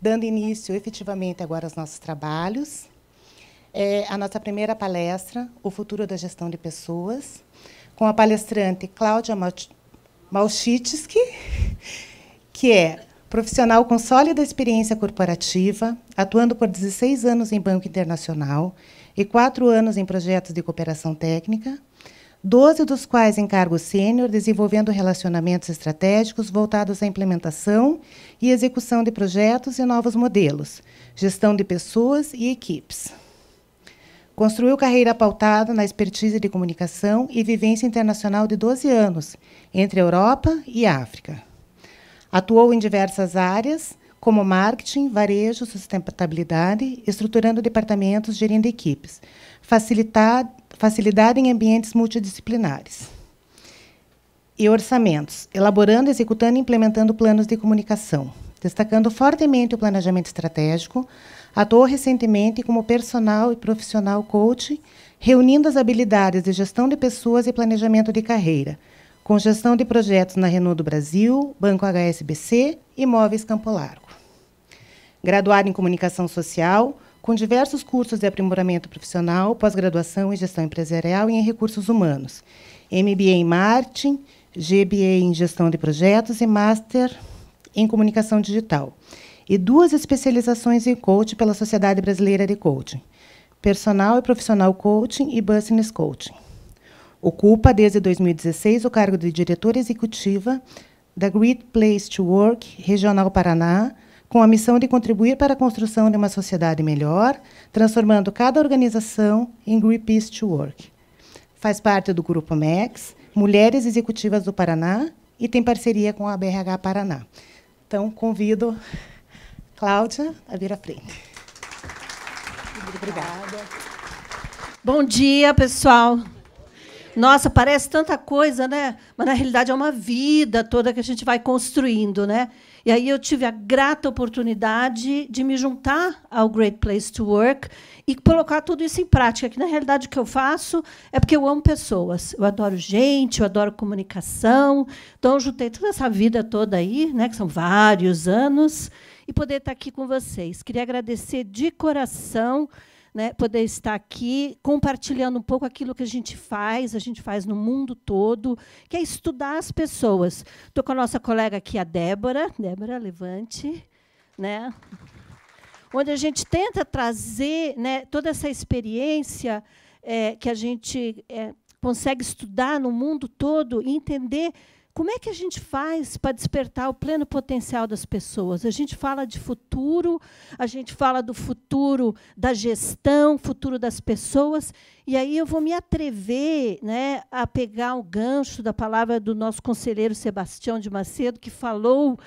dando início efetivamente agora aos nossos trabalhos. É a nossa primeira palestra, O Futuro da Gestão de Pessoas, com a palestrante Cláudia Malchitsky, que é profissional com sólida experiência corporativa, atuando por 16 anos em Banco Internacional e 4 anos em projetos de cooperação técnica, 12 dos quais em cargo sênior, desenvolvendo relacionamentos estratégicos voltados à implementação e execução de projetos e novos modelos, gestão de pessoas e equipes. Construiu carreira pautada na expertise de comunicação e vivência internacional de 12 anos, entre Europa e África. Atuou em diversas áreas, como marketing, varejo, sustentabilidade, estruturando departamentos, gerindo equipes, facilitar facilidade em ambientes multidisciplinares. E orçamentos, elaborando, executando e implementando planos de comunicação, destacando fortemente o planejamento estratégico, atuou recentemente como personal e profissional coach, reunindo as habilidades de gestão de pessoas e planejamento de carreira, com gestão de projetos na Renault do Brasil, Banco HSBC e Imóveis Campo Largo. Graduado em Comunicação Social, com diversos cursos de aprimoramento profissional, pós-graduação em gestão empresarial e em recursos humanos, MBA em marketing, GBA em gestão de projetos e Master em comunicação digital. E duas especializações em coaching pela Sociedade Brasileira de Coaching, Personal e Profissional Coaching e Business Coaching. Ocupa desde 2016 o cargo de diretora executiva da Great Place to Work Regional Paraná, com a missão de contribuir para a construção de uma sociedade melhor, transformando cada organização em Greenpeace to Work. Faz parte do Grupo MEX, Mulheres Executivas do Paraná, e tem parceria com a BRH Paraná. Então, convido Cláudia a vir à frente. Obrigada. Bom dia, pessoal. Nossa, parece tanta coisa, né? Mas na realidade é uma vida toda que a gente vai construindo, né? E aí eu tive a grata oportunidade de me juntar ao Great Place to Work e colocar tudo isso em prática, que na realidade o que eu faço é porque eu amo pessoas. Eu adoro gente, eu adoro comunicação. Então eu juntei toda essa vida toda aí, né, que são vários anos, e poder estar aqui com vocês. Queria agradecer de coração né, poder estar aqui compartilhando um pouco aquilo que a gente faz, a gente faz no mundo todo, que é estudar as pessoas. Estou com a nossa colega aqui, a Débora. Débora, levante. Né? Onde a gente tenta trazer né, toda essa experiência é, que a gente é, consegue estudar no mundo todo e entender como é que a gente faz para despertar o pleno potencial das pessoas? A gente fala de futuro, a gente fala do futuro da gestão, futuro das pessoas, e aí eu vou me atrever né, a pegar o gancho da palavra do nosso conselheiro Sebastião de Macedo, que falou: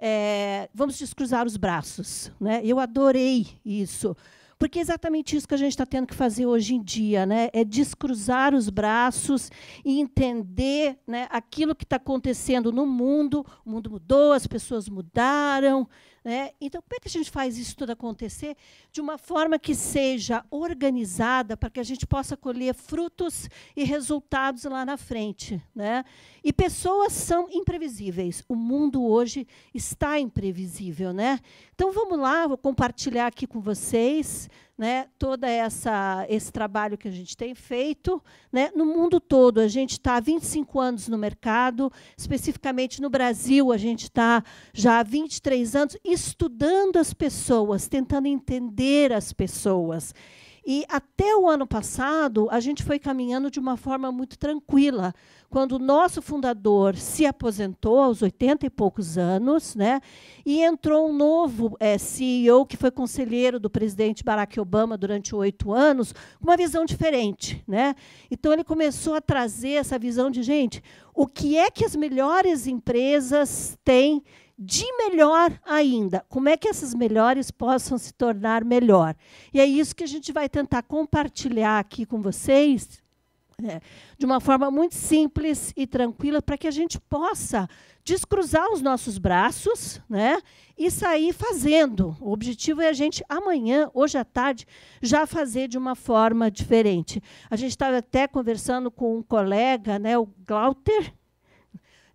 é, vamos descruzar os braços. Né? Eu adorei isso porque é exatamente isso que a gente está tendo que fazer hoje em dia, né? É descruzar os braços e entender né, aquilo que está acontecendo no mundo. O mundo mudou, as pessoas mudaram, né? Então, como é que a gente faz isso tudo acontecer de uma forma que seja organizada para que a gente possa colher frutos e resultados lá na frente? Né? E pessoas são imprevisíveis. O mundo hoje está imprevisível. Né? Então, vamos lá, vou compartilhar aqui com vocês né, toda essa esse trabalho que a gente tem feito, né, no mundo todo a gente está há 25 anos no mercado, especificamente no Brasil a gente está já há 23 anos estudando as pessoas, tentando entender as pessoas e até o ano passado, a gente foi caminhando de uma forma muito tranquila. Quando o nosso fundador se aposentou aos 80 e poucos anos, né, e entrou um novo é, eh, CEO, que foi conselheiro do presidente Barack Obama durante oito anos, com uma visão diferente. Né? Então, ele começou a trazer essa visão de, gente, o que é que as melhores empresas têm de melhor ainda. Como é que esses melhores possam se tornar melhor? E é isso que a gente vai tentar compartilhar aqui com vocês, né, de uma forma muito simples e tranquila, para que a gente possa descruzar os nossos braços né, e sair fazendo. O objetivo é a gente, amanhã, hoje à tarde, já fazer de uma forma diferente. A gente estava até conversando com um colega, né, o Glauter,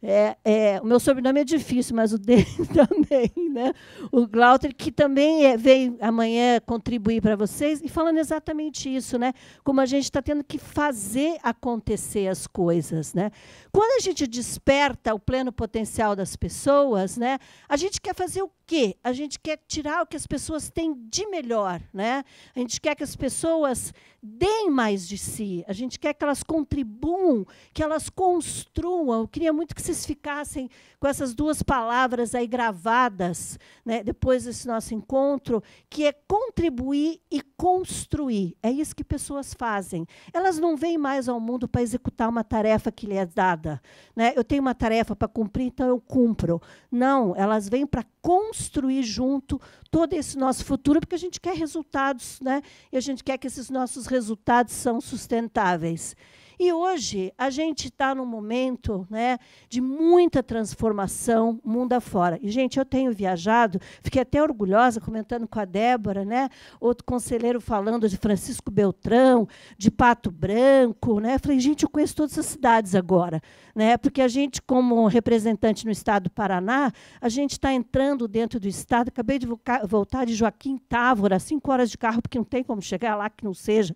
é, é, o meu sobrenome é difícil, mas o dele também, né? O Glauter, que também é, vem amanhã contribuir para vocês, e falando exatamente isso, né? Como a gente está tendo que fazer acontecer as coisas, né? Quando a gente desperta o pleno potencial das pessoas, né? A gente quer fazer o quê? A gente quer tirar o que as pessoas têm de melhor, né? A gente quer que as pessoas deem mais de si, a gente quer que elas contribuam, que elas construam. Eu queria muito que vocês ficassem com essas duas palavras aí gravadas, né, depois desse nosso encontro, que é contribuir e construir. É isso que pessoas fazem. Elas não vêm mais ao mundo para executar uma tarefa que lhe é dada. Né? Eu tenho uma tarefa para cumprir, então eu cumpro. Não, elas vêm para construir junto todo esse nosso futuro, porque a gente quer resultados, né? e a gente quer que esses nossos resultados são sustentáveis. E hoje a gente está num momento né, de muita transformação mundo afora. E, gente, eu tenho viajado, fiquei até orgulhosa comentando com a Débora, né, outro conselheiro falando de Francisco Beltrão, de Pato Branco. Né? falei, gente, eu conheço todas as cidades agora. Né? Porque a gente, como representante no estado do Paraná, a gente está entrando dentro do estado. Acabei de voltar de Joaquim Távora, cinco horas de carro, porque não tem como chegar lá que não seja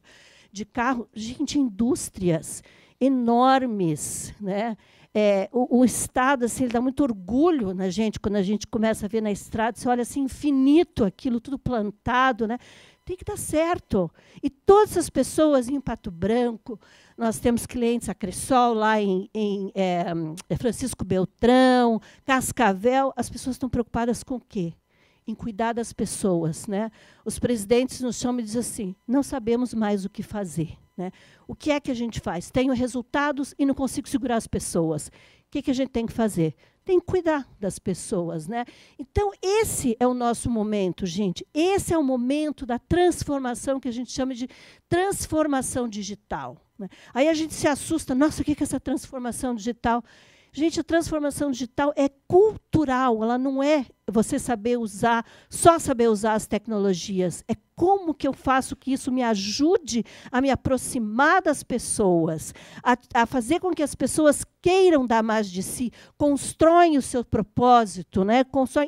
de carro, gente, indústrias enormes, né? É, o, o, Estado assim, ele dá muito orgulho na gente quando a gente começa a ver na estrada, você olha assim, infinito aquilo, tudo plantado. Né? Tem que dar certo. E todas as pessoas em Pato Branco, nós temos clientes, a Cressol lá em, em é, Francisco Beltrão, Cascavel, as pessoas estão preocupadas com o quê? em cuidar das pessoas. Né? Os presidentes nos chamam e dizem assim: não sabemos mais o que fazer. Né? O que é que a gente faz? Tenho resultados e não consigo segurar as pessoas. O que, que a gente tem que fazer? Tem que cuidar das pessoas. Né? Então, esse é o nosso momento, gente. Esse é o momento da transformação que a gente chama de transformação digital. Né? Aí a gente se assusta: nossa, o que é essa transformação digital? Gente, a transformação digital é cultural, ela não é você saber usar, só saber usar as tecnologias. É como que eu faço que isso me ajude a me aproximar das pessoas, a, a fazer com que as pessoas queiram dar mais de si, constroem o seu propósito, né?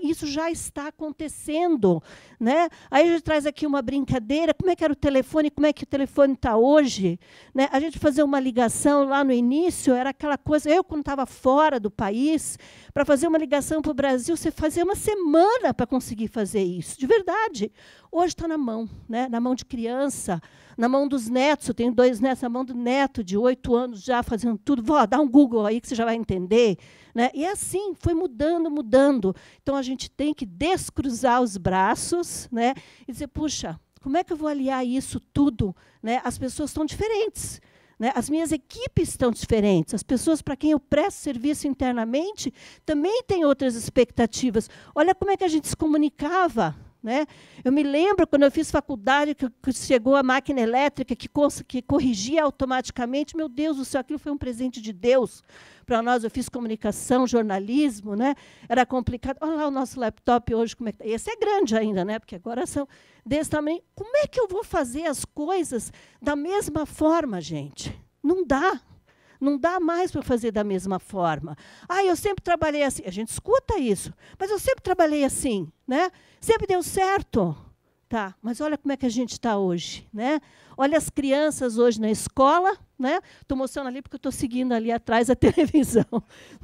isso já está acontecendo, né? Aí a gente traz aqui uma brincadeira, como é que era o telefone, como é que o telefone está hoje, né? A gente fazer uma ligação lá no início era aquela coisa, eu quando estava fora do país, para fazer uma ligação para o Brasil, você fazia uma semana para conseguir fazer isso, de verdade. Hoje está na mão, né? na mão de criança, na mão dos netos. Eu tenho dois netos, na mão do neto de oito anos já fazendo tudo. Vó, dá um Google aí que você já vai entender. Né? E é assim, foi mudando, mudando. Então a gente tem que descruzar os braços né? e dizer: puxa, como é que eu vou aliar isso tudo? Né? As pessoas são diferentes. Né? As minhas equipes estão diferentes. As pessoas para quem eu presto serviço internamente também têm outras expectativas. Olha como é que a gente se comunicava né? Eu me lembro quando eu fiz faculdade, que, chegou a máquina elétrica que, que, corrigia automaticamente. Meu Deus do céu, aquilo foi um presente de Deus para nós. Eu fiz comunicação, jornalismo, né? era complicado. Olha lá o nosso laptop hoje, como é que tá? Esse é grande ainda, né? porque agora são desse tamanho. Como é que eu vou fazer as coisas da mesma forma, gente? Não dá. Não dá mais para fazer da mesma forma. Ah, eu sempre trabalhei assim. A gente escuta isso, mas eu sempre trabalhei assim, né? Sempre deu certo. Tá, mas olha como é que a gente está hoje, né? Olha as crianças hoje na escola, né? Estou mostrando ali porque estou seguindo ali atrás a televisão,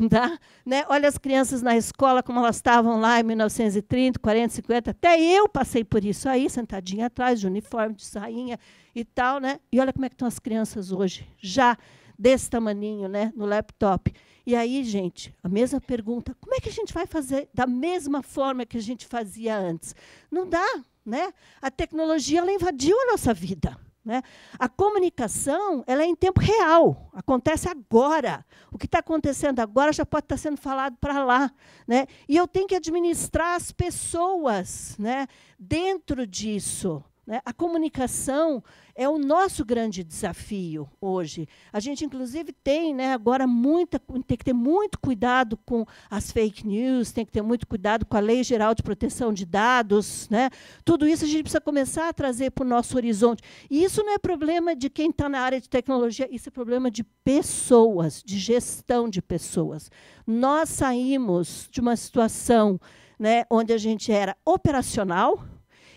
tá? Né? Olha as crianças na escola como elas estavam lá em 1930, 40, 50, até eu passei por isso aí, sentadinha atrás de uniforme de sainha e tal, né? E olha como é que estão as crianças hoje, já desse tamaninho, né, no laptop. E aí, gente, a mesma pergunta, como é que a gente vai fazer da mesma forma que a gente fazia antes? Não dá, né? A tecnologia ela invadiu a nossa vida. Né? A comunicação ela é em tempo real, acontece agora. O que está acontecendo agora já pode estar tá sendo falado para lá. Né? E eu tenho que administrar as pessoas né, dentro disso. Né? A comunicação é o nosso grande desafio hoje. A gente, inclusive, tem né, agora muita, tem que ter muito cuidado com as fake news, tem que ter muito cuidado com a Lei Geral de Proteção de Dados. Né? Tudo isso a gente precisa começar a trazer para o nosso horizonte. E isso não é problema de quem está na área de tecnologia, isso é problema de pessoas, de gestão de pessoas. Nós saímos de uma situação né, onde a gente era operacional,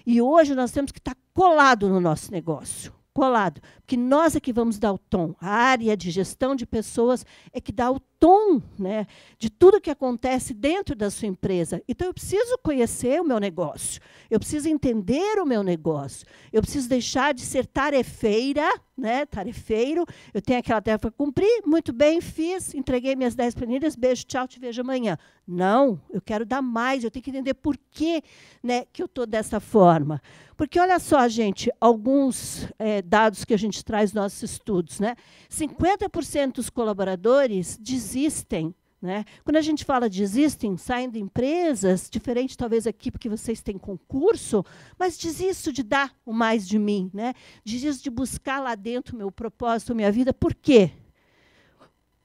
e hoje nós temos que estar tá colado no nosso negócio. Colado. Porque nós é que vamos dar o tom. A área de gestão de pessoas é que dá o tom né, de tudo que acontece dentro da sua empresa. Então, eu preciso conhecer o meu negócio, eu preciso entender o meu negócio, eu preciso deixar de ser tarefeira, né, tarefeiro, eu tenho aquela tarefa para cumprir, muito bem, fiz, entreguei minhas 10 planilhas, beijo, tchau, te vejo amanhã. Não, eu quero dar mais, eu tenho que entender por que, né, que eu estou dessa forma. Porque, olha só, gente, alguns é, dados que a gente traz nos nossos estudos. Né, 50% dos colaboradores dizem existem. Né? Quando a gente fala de existem, saindo empresas, diferente talvez aqui porque vocês têm concurso, mas desisto de dar o mais de mim, né? desisto de buscar lá dentro o meu propósito, minha vida. Por quê?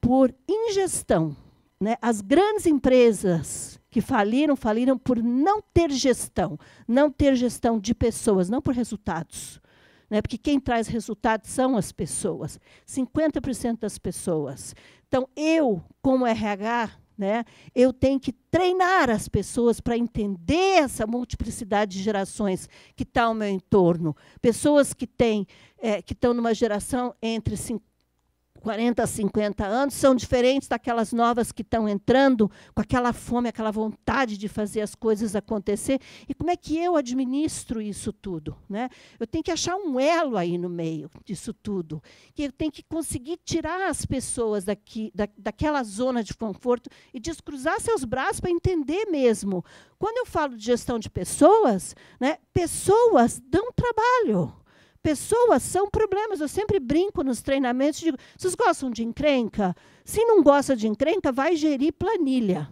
Por ingestão. Né? As grandes empresas que faliram, faliram por não ter gestão, não ter gestão de pessoas, não por resultados né? porque quem traz resultado são as pessoas, 50% das pessoas. Então, eu, como RH, né, eu tenho que treinar as pessoas para entender essa multiplicidade de gerações que está ao meu entorno. Pessoas que têm, é, que estão numa geração entre 50 40, 50 anos, são diferentes daquelas novas que estão entrando com aquela fome, aquela vontade de fazer as coisas acontecer. E como é que eu administro isso tudo? Né? Eu tenho que achar um elo aí no meio disso tudo. Que eu tenho que conseguir tirar as pessoas daqui, da, daquela zona de conforto e descruzar seus braços para entender mesmo. Quando eu falo de gestão de pessoas, né, pessoas dão trabalho pessoas são problemas. Eu sempre brinco nos treinamentos, digo, vocês gostam de encrenca? Se não gosta de encrenca, vai gerir planilha.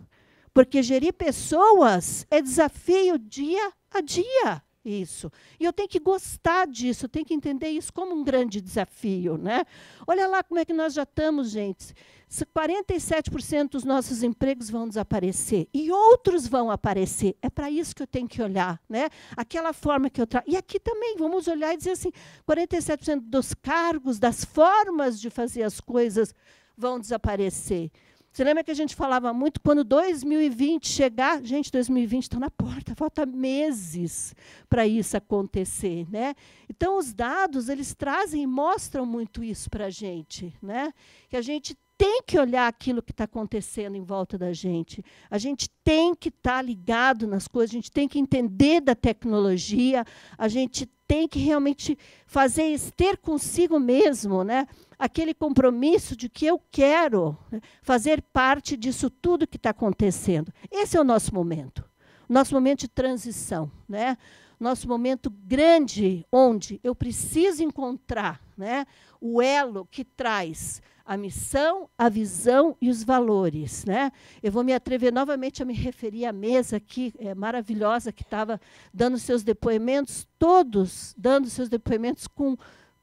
Porque gerir pessoas é desafio dia a dia isso. E eu tenho que gostar disso, eu tenho que entender isso como um grande desafio. Né? Olha lá como é que nós já estamos, gente. 47% dos nossos empregos vão desaparecer e outros vão aparecer. É para isso que eu tenho que olhar. Né? Aquela forma que eu trago. E aqui também, vamos olhar e dizer assim: 47% dos cargos, das formas de fazer as coisas vão desaparecer. Você lembra que a gente falava muito quando 2020 chegar? Gente, 2020 está na porta, falta meses para isso acontecer, né? Então os dados eles trazem e mostram muito isso para a gente, né? Que a gente tem que olhar aquilo que está acontecendo em volta da gente. A gente tem que estar tá ligado nas coisas. A gente tem que entender da tecnologia. A gente tem que realmente fazer ter consigo mesmo, né? aquele compromisso de que eu quero né, fazer parte disso tudo que está acontecendo. Esse é o nosso momento, nosso momento de transição, né? nosso momento grande, onde eu preciso encontrar né, o elo que traz a missão, a visão e os valores. Né? Eu vou me atrever novamente a me referir à mesa aqui, é, maravilhosa, que estava dando seus depoimentos, todos dando seus depoimentos com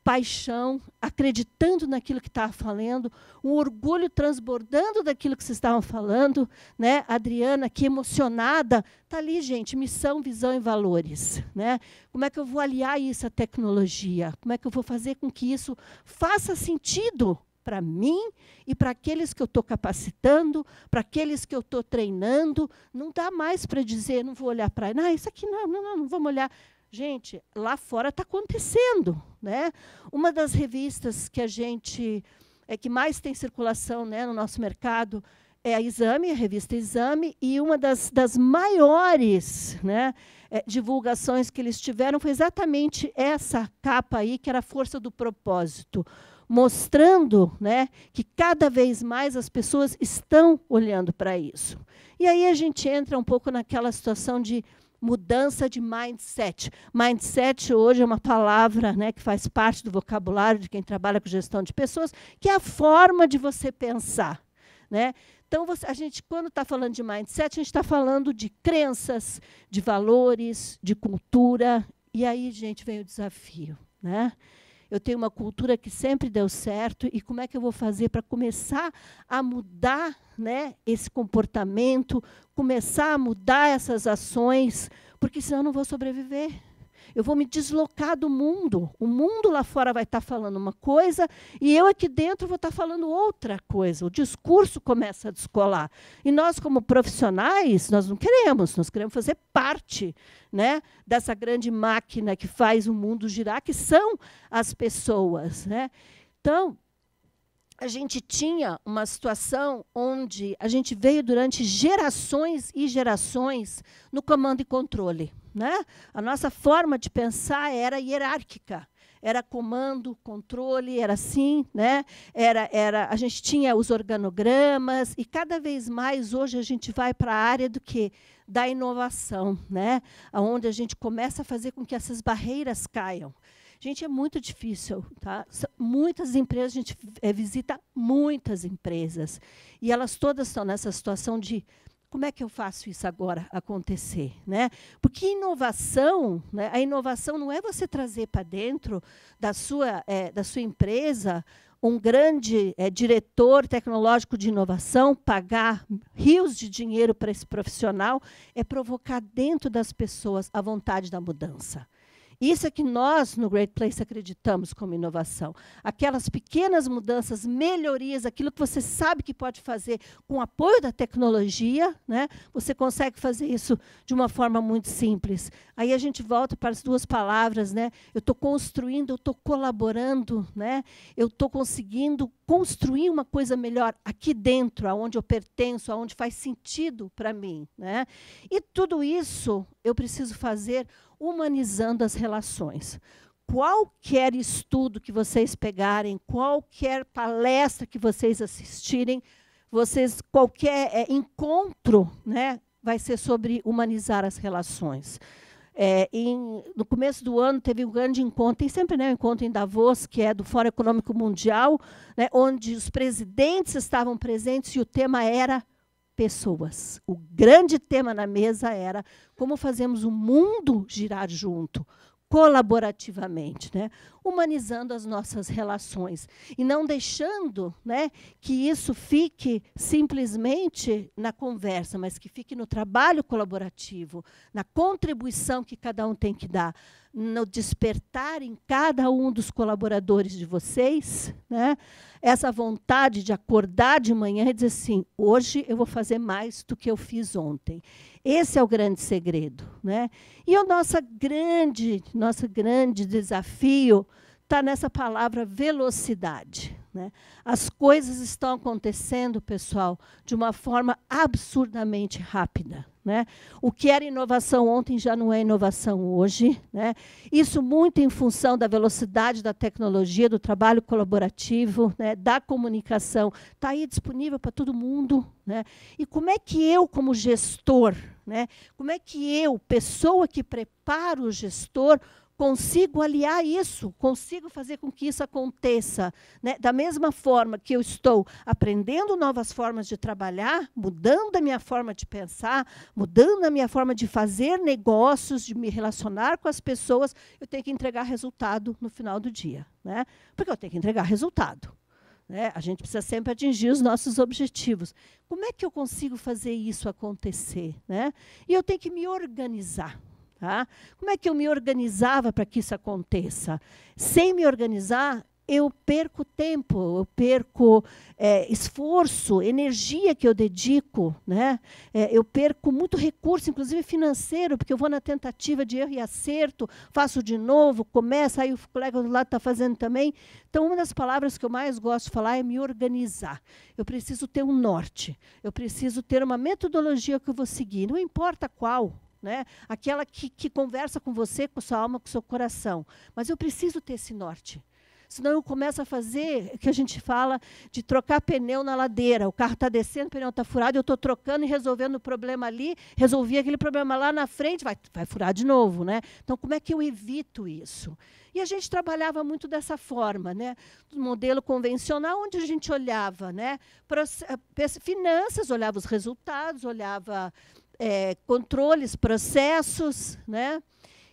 paixão, acreditando naquilo que estava tá falando, um orgulho transbordando daquilo que vocês estavam falando, né? Adriana, que emocionada, tá ali, gente, missão, visão e valores, né? Como é que eu vou aliar isso à tecnologia? Como é que eu vou fazer com que isso faça sentido para mim e para aqueles que eu estou capacitando, para aqueles que eu estou treinando? Não dá mais para dizer, não vou olhar para, ah, isso aqui não, não, não, não vamos olhar Gente, lá fora está acontecendo. Né? Uma das revistas que a gente é que mais tem circulação né, no nosso mercado é a Exame, a revista Exame, e uma das, das maiores né, é, divulgações que eles tiveram foi exatamente essa capa aí, que era a força do propósito, mostrando né, que cada vez mais as pessoas estão olhando para isso. E aí a gente entra um pouco naquela situação de mudança de mindset. Mindset hoje é uma palavra né, que faz parte do vocabulário de quem trabalha com gestão de pessoas, que é a forma de você pensar. Né? Então, você, a gente, quando está falando de mindset, a gente está falando de crenças, de valores, de cultura. E aí, gente, vem o desafio. Né? eu tenho uma cultura que sempre deu certo, e como é que eu vou fazer para começar a mudar né, esse comportamento, começar a mudar essas ações, porque senão eu não vou sobreviver. Eu vou me deslocar do mundo. O mundo lá fora vai estar falando uma coisa e eu aqui dentro vou estar falando outra coisa. O discurso começa a descolar. E nós, como profissionais, nós não queremos, nós queremos fazer parte né, dessa grande máquina que faz o mundo girar, que são as pessoas. Né? Então, a gente tinha uma situação onde a gente veio durante gerações e gerações no comando e controle. Né? A nossa forma de pensar era hierárquica era comando, controle, era assim, né? Era, era, a gente tinha os organogramas e cada vez mais hoje a gente vai para a área do que da inovação, né? Aonde a gente começa a fazer com que essas barreiras caiam. Gente, é muito difícil, tá? Muitas empresas, a gente é, visita muitas empresas e elas todas estão nessa situação de como é que eu faço isso agora acontecer? Né? Porque inovação, né, a inovação não é você trazer para dentro da sua, é, da sua empresa um grande é, diretor tecnológico de inovação, pagar rios de dinheiro para esse profissional, é provocar dentro das pessoas a vontade da mudança. Isso é que nós, no Great Place, acreditamos como inovação. Aquelas pequenas mudanças, melhorias, aquilo que você sabe que pode fazer com o apoio da tecnologia, né? você consegue fazer isso de uma forma muito simples. Aí a gente volta para as duas palavras. Né? Eu estou construindo, eu estou colaborando, né? eu estou conseguindo construir uma coisa melhor aqui dentro, aonde eu pertenço, aonde faz sentido para mim, né? E tudo isso eu preciso fazer humanizando as relações. Qualquer estudo que vocês pegarem, qualquer palestra que vocês assistirem, vocês qualquer é, encontro, né, vai ser sobre humanizar as relações. É, em, no começo do ano teve um grande encontro, tem sempre né, um encontro em Davos, que é do Fórum Econômico Mundial, né, onde os presidentes estavam presentes e o tema era pessoas. O grande tema na mesa era como fazemos o mundo girar junto, colaborativamente, né? humanizando as nossas relações e não deixando né, que isso fique simplesmente na conversa, mas que fique no trabalho colaborativo, na contribuição que cada um tem que dar, no despertar em cada um dos colaboradores de vocês, né? essa vontade de acordar de manhã e dizer assim: hoje eu vou fazer mais do que eu fiz ontem. Esse é o grande segredo. Né? E o nosso grande, nosso grande desafio está nessa palavra velocidade. Né? As coisas estão acontecendo, pessoal, de uma forma absurdamente rápida. Né? O que era inovação ontem já não é inovação hoje. Né? Isso muito em função da velocidade da tecnologia, do trabalho colaborativo, né? da comunicação. Está aí disponível para todo mundo. Né? E como é que eu, como gestor, né? como é que eu, pessoa que preparo o gestor, consigo aliar isso, consigo fazer com que isso aconteça. Né? Da mesma forma que eu estou aprendendo novas formas de trabalhar, mudando a minha forma de pensar, mudando a minha forma de fazer negócios, de me relacionar com as pessoas, eu tenho que entregar resultado no final do dia. Né? Porque eu tenho que entregar resultado. Né? A gente precisa sempre atingir os nossos objetivos. Como é que eu consigo fazer isso acontecer? Né? E eu tenho que me organizar. Tá? Como é que eu me organizava para que isso aconteça? Sem me organizar, eu perco tempo, eu perco é, esforço, energia que eu dedico, né? É, eu perco muito recurso, inclusive financeiro, porque eu vou na tentativa de erro e acerto, faço de novo, começa, aí o colega do lado está fazendo também. Então, uma das palavras que eu mais gosto de falar é me organizar. Eu preciso ter um norte, eu preciso ter uma metodologia que eu vou seguir, não importa qual, né? aquela que, que conversa com você, com sua alma, com seu coração. Mas eu preciso ter esse norte. Senão eu começo a fazer o que a gente fala de trocar pneu na ladeira. O carro está descendo, o pneu está furado, eu estou trocando e resolvendo o problema ali, resolvi aquele problema lá na frente, vai, vai furar de novo. Né? Então, como é que eu evito isso? E a gente trabalhava muito dessa forma, né? Do modelo convencional, onde a gente olhava né? Eh, finanças, olhava os resultados, olhava é, controles, processos, né?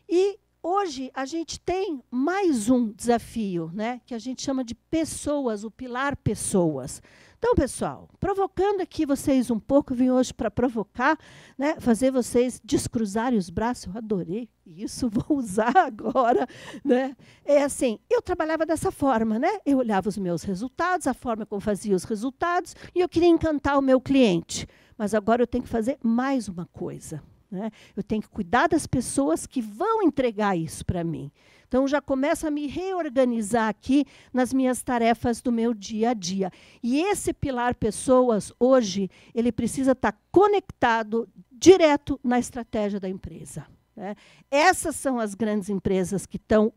E hoje a gente tem mais um desafio, né? Que a gente chama de pessoas, o pilar pessoas. Então, pessoal, provocando aqui vocês um pouco, vim hoje para provocar, né, fazer vocês descruzarem os braços, eu adorei isso, vou usar agora. Né? É assim, eu trabalhava dessa forma, né? eu olhava os meus resultados, a forma como fazia os resultados, e eu queria encantar o meu cliente mas agora eu tenho que fazer mais uma coisa. Né? Eu tenho que cuidar das pessoas que vão entregar isso para mim. Então, já começo a me reorganizar aqui nas minhas tarefas do meu dia a dia. E esse pilar pessoas, hoje, ele precisa estar tá conectado direto na estratégia da empresa. Né? Essas são as grandes empresas que estão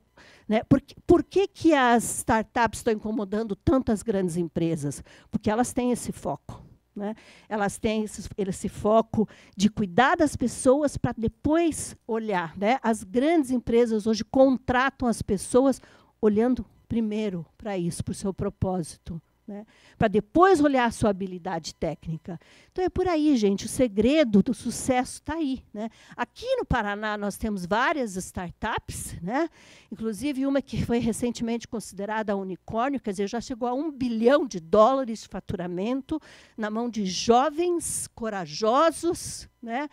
né? Por, que, por que, que as startups estão incomodando tantas grandes empresas? Porque elas têm esse foco. Né? Elas têm esse, esse, foco de cuidar das pessoas para depois olhar. Né? As grandes empresas hoje contratam as pessoas olhando primeiro para isso, para o seu propósito né? para depois olhar a sua habilidade técnica. Então é por aí, gente, o segredo do sucesso está aí. Né? Aqui no Paraná nós temos várias startups, né? inclusive uma que foi recentemente considerada unicórnio, quer dizer, já chegou a um bilhão de dólares de faturamento na mão de jovens corajosos, né?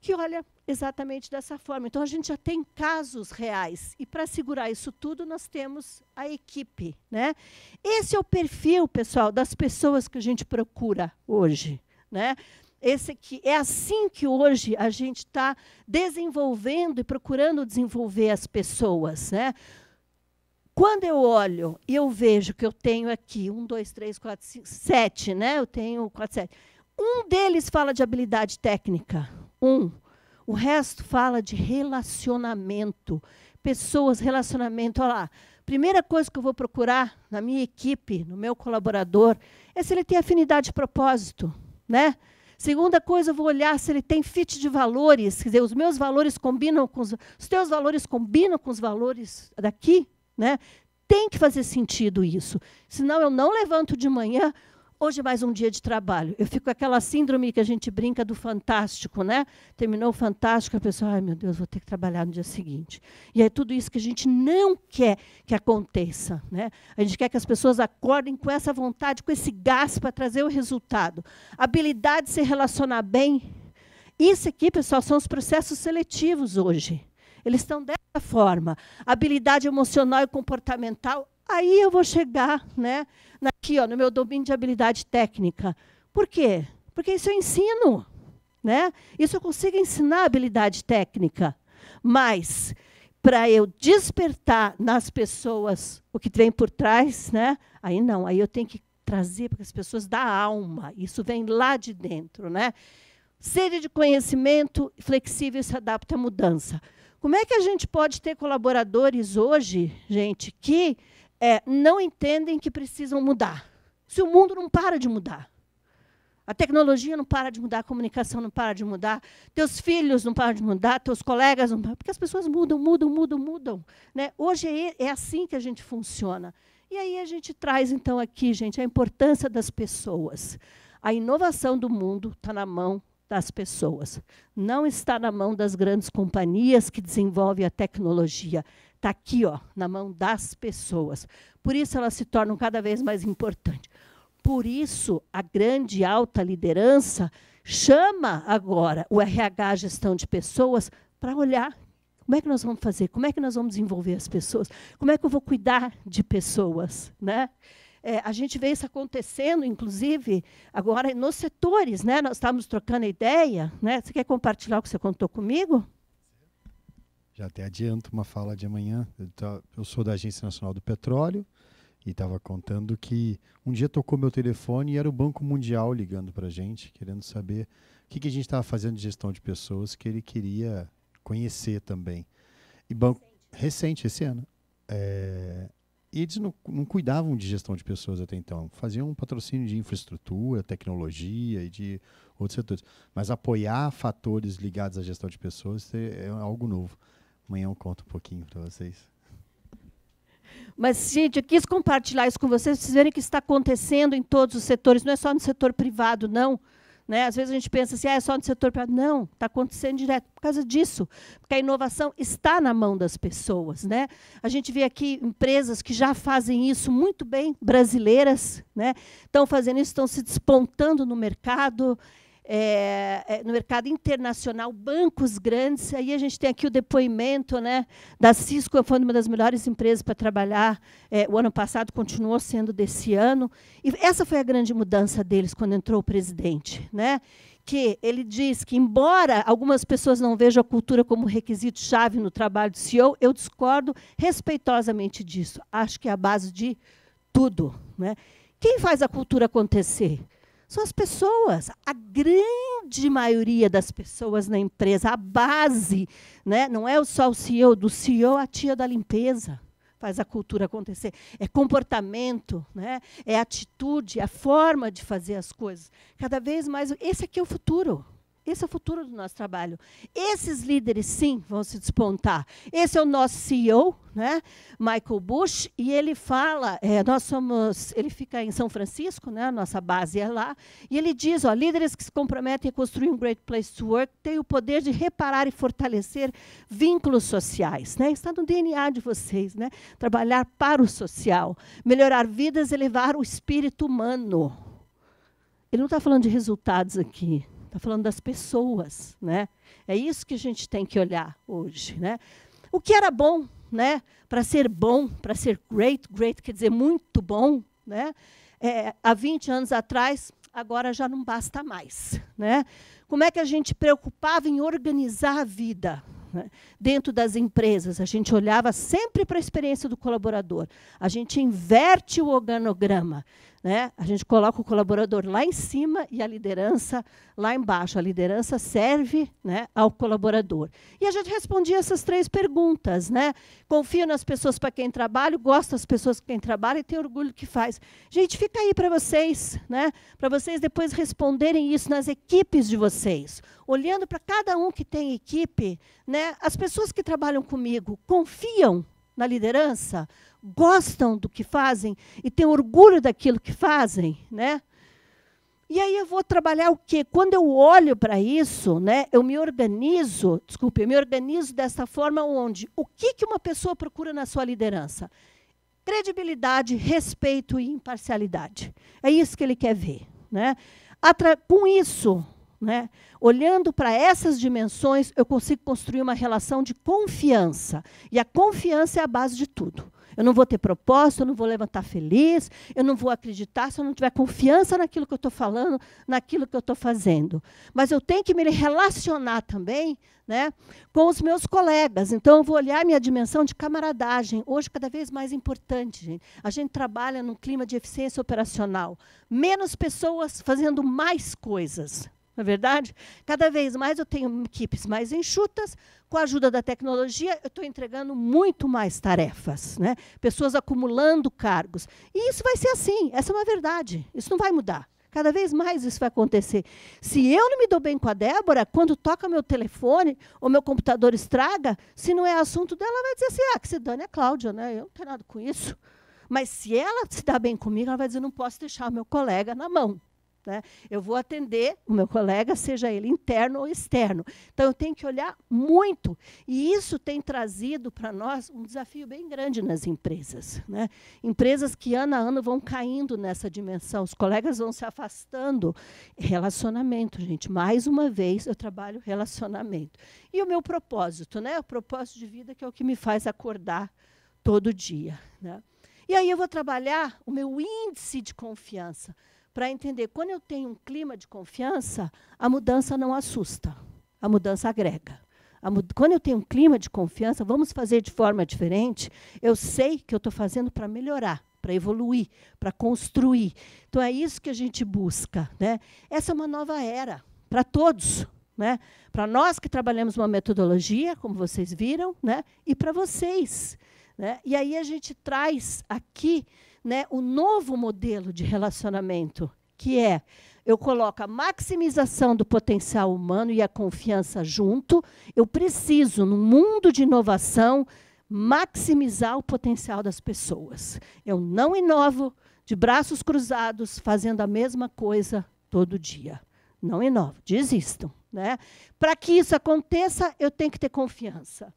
que, olha, exatamente dessa forma. Então, a gente já tem casos reais. E para segurar isso tudo, nós temos a equipe. Né? Esse é o perfil, pessoal, das pessoas que a gente procura hoje. Né? Esse que é assim que hoje a gente está desenvolvendo e procurando desenvolver as pessoas. Né? Quando eu olho e eu vejo que eu tenho aqui um, dois, três, quatro, cinco, sete, né? Eu tenho quatro, sete. Um deles fala de habilidade técnica. Um. O resto fala de relacionamento. Pessoas, relacionamento. Olha lá, primeira coisa que eu vou procurar na minha equipe, no meu colaborador, é se ele tem afinidade de propósito. Né? Segunda coisa, eu vou olhar se ele tem fit de valores. Quer dizer, os meus valores combinam com os, os teus valores combinam com os valores daqui. Né? Tem que fazer sentido isso. Senão eu não levanto de manhã Hoje é mais um dia de trabalho. Eu fico com aquela síndrome que a gente brinca do fantástico, né? Terminou o fantástico, a pessoa, ai meu Deus, vou ter que trabalhar no dia seguinte. E é tudo isso que a gente não quer que aconteça, né? A gente quer que as pessoas acordem com essa vontade, com esse gás para trazer o resultado. Habilidade de se relacionar bem. Isso aqui, pessoal, são os processos seletivos hoje. Eles estão dessa forma. Habilidade emocional e comportamental Aí eu vou chegar né, aqui, ó, no meu domínio de habilidade técnica. Por quê? Porque isso eu ensino. Né? Isso eu consigo ensinar habilidade técnica. Mas, para eu despertar nas pessoas o que vem por trás, né, aí não, aí eu tenho que trazer para as pessoas da alma. Isso vem lá de dentro. Né? Sede de conhecimento flexível se adapta à mudança. Como é que a gente pode ter colaboradores hoje, gente, que é, não entendem que precisam mudar. Se o mundo não para de mudar. A tecnologia não para de mudar, a comunicação não para de mudar, teus filhos não param de mudar, teus colegas não param, porque as pessoas mudam, mudam, mudam, mudam. Né? Hoje é, é assim que a gente funciona. E aí a gente traz, então, aqui, gente, a importância das pessoas. A inovação do mundo está na mão das pessoas. Não está na mão das grandes companhias que desenvolvem a tecnologia está aqui, ó, na mão das pessoas. Por isso elas se tornam cada vez mais importantes. Por isso a grande alta liderança chama agora o RH, a gestão de pessoas, para olhar como é que nós vamos fazer, como é que nós vamos desenvolver as pessoas, como é que eu vou cuidar de pessoas, né? É, a gente vê isso acontecendo, inclusive, agora nos setores, né? Nós estávamos trocando ideia, né? Você quer compartilhar o que você contou comigo? Já até adianto uma fala de amanhã. Eu sou da Agência Nacional do Petróleo e estava contando que um dia tocou meu telefone e era o Banco Mundial ligando para a gente, querendo saber o que, que a gente estava fazendo de gestão de pessoas que ele queria conhecer também. E banco recente, esse ano. É, e eles não, não, cuidavam de gestão de pessoas até então. Faziam um patrocínio de infraestrutura, tecnologia e de outros setores. Mas apoiar fatores ligados à gestão de pessoas é, é algo novo. Amanhã eu conto um pouquinho para vocês. Mas, gente, eu quis compartilhar isso com vocês, vocês verem que está acontecendo em todos os setores, não é só no setor privado, não. Né? Às vezes a gente pensa assim, ah, é só no setor privado. Não, está acontecendo direto por causa disso, porque a inovação está na mão das pessoas. Né? A gente vê aqui empresas que já fazem isso muito bem, brasileiras, né? estão fazendo isso, estão se despontando no mercado. É, é, no mercado internacional, bancos grandes. Aí a gente tem aqui o depoimento né, da Cisco, foi uma das melhores empresas para trabalhar é, o ano passado, continuou sendo desse ano. E essa foi a grande mudança deles quando entrou o presidente. Né? que ele diz que, embora algumas pessoas não vejam a cultura como requisito-chave no trabalho do CEO, eu discordo respeitosamente disso. Acho que é a base de tudo. Né? Quem faz a cultura acontecer? são as pessoas. A grande maioria das pessoas na empresa, a base, né? não é só o CEO, do CEO a tia da limpeza faz a cultura acontecer. É comportamento, né? é atitude, é a forma de fazer as coisas. Cada vez mais, esse aqui é o futuro. Esse é o futuro do nosso trabalho. Esses líderes, sim, vão se despontar. Esse é o nosso CEO, né? Michael Bush, e ele fala, é, nós somos, ele fica em São Francisco, né? A nossa base é lá, e ele diz, ó, líderes que se comprometem a construir um great place to work têm o poder de reparar e fortalecer vínculos sociais, né? Está no DNA de vocês, né? Trabalhar para o social, melhorar vidas, elevar o espírito humano. Ele não está falando de resultados aqui está falando das pessoas, né? É isso que a gente tem que olhar hoje, né? O que era bom, né? Para ser bom, para ser great, great quer dizer muito bom, né? É, há 20 anos atrás, agora já não basta mais, né? Como é que a gente preocupava em organizar a vida, né? dentro das empresas. A gente olhava sempre para a experiência do colaborador. A gente inverte o organograma. Né? A gente coloca o colaborador lá em cima e a liderança lá embaixo. A liderança serve né, ao colaborador. E a gente respondia essas três perguntas. Né? Confio nas pessoas para quem trabalho, gosto das pessoas para quem trabalho e tenho orgulho que faz. Gente, fica aí para vocês, né? para vocês depois responderem isso nas equipes de vocês. Olhando para cada um que tem equipe, né? as pessoas que trabalham comigo confiam na liderança, gostam do que fazem e têm orgulho daquilo que fazem, né? E aí eu vou trabalhar o quê? Quando eu olho para isso, né, eu me organizo, desculpe, eu me organizo dessa forma onde o que, que uma pessoa procura na sua liderança? Credibilidade, respeito e imparcialidade. É isso que ele quer ver. Né? Atra com isso, né? Olhando para essas dimensões, eu consigo construir uma relação de confiança. E a confiança é a base de tudo. Eu não vou ter propósito, eu não vou levantar feliz, eu não vou acreditar se eu não tiver confiança naquilo que eu estou falando, naquilo que eu estou fazendo. Mas eu tenho que me relacionar também né, com os meus colegas. Então, eu vou olhar minha dimensão de camaradagem, hoje cada vez mais importante. Gente. A gente trabalha num clima de eficiência operacional. Menos pessoas fazendo mais coisas na é verdade? Cada vez mais eu tenho equipes mais enxutas, com a ajuda da tecnologia, eu estou entregando muito mais tarefas, né? pessoas acumulando cargos. E isso vai ser assim, essa é uma verdade, isso não vai mudar. Cada vez mais isso vai acontecer. Se eu não me dou bem com a Débora, quando toca meu telefone ou meu computador estraga, se não é assunto dela, ela vai dizer assim: ah, que se dane a Cláudia, né? eu não tenho nada com isso. Mas se ela se dá bem comigo, ela vai dizer: não posso deixar o meu colega na mão. Né? Eu vou atender o meu colega, seja ele interno ou externo. Então, eu tenho que olhar muito. E isso tem trazido para nós um desafio bem grande nas empresas. Né? Empresas que, ano a ano, vão caindo nessa dimensão. Os colegas vão se afastando. Relacionamento, gente. Mais uma vez, eu trabalho relacionamento. E o meu propósito, né? o propósito de vida que é o que me faz acordar todo dia. Né? E aí eu vou trabalhar o meu índice de confiança para entender quando eu tenho um clima de confiança, a mudança não assusta, a mudança agrega. A mud quando eu tenho um clima de confiança, vamos fazer de forma diferente, eu sei que eu estou fazendo para melhorar, para evoluir, para construir. Então é isso que a gente busca. Né? Essa é uma nova era para todos. Né? Para nós que trabalhamos uma metodologia, como vocês viram, né? e para vocês. Né? E aí a gente traz aqui né, o novo modelo de relacionamento, que é eu coloco a maximização do potencial humano e a confiança junto. Eu preciso, no mundo de inovação, maximizar o potencial das pessoas. Eu não inovo de braços cruzados, fazendo a mesma coisa todo dia. Não inovo, desistam. Né? Para que isso aconteça, eu tenho que ter confiança.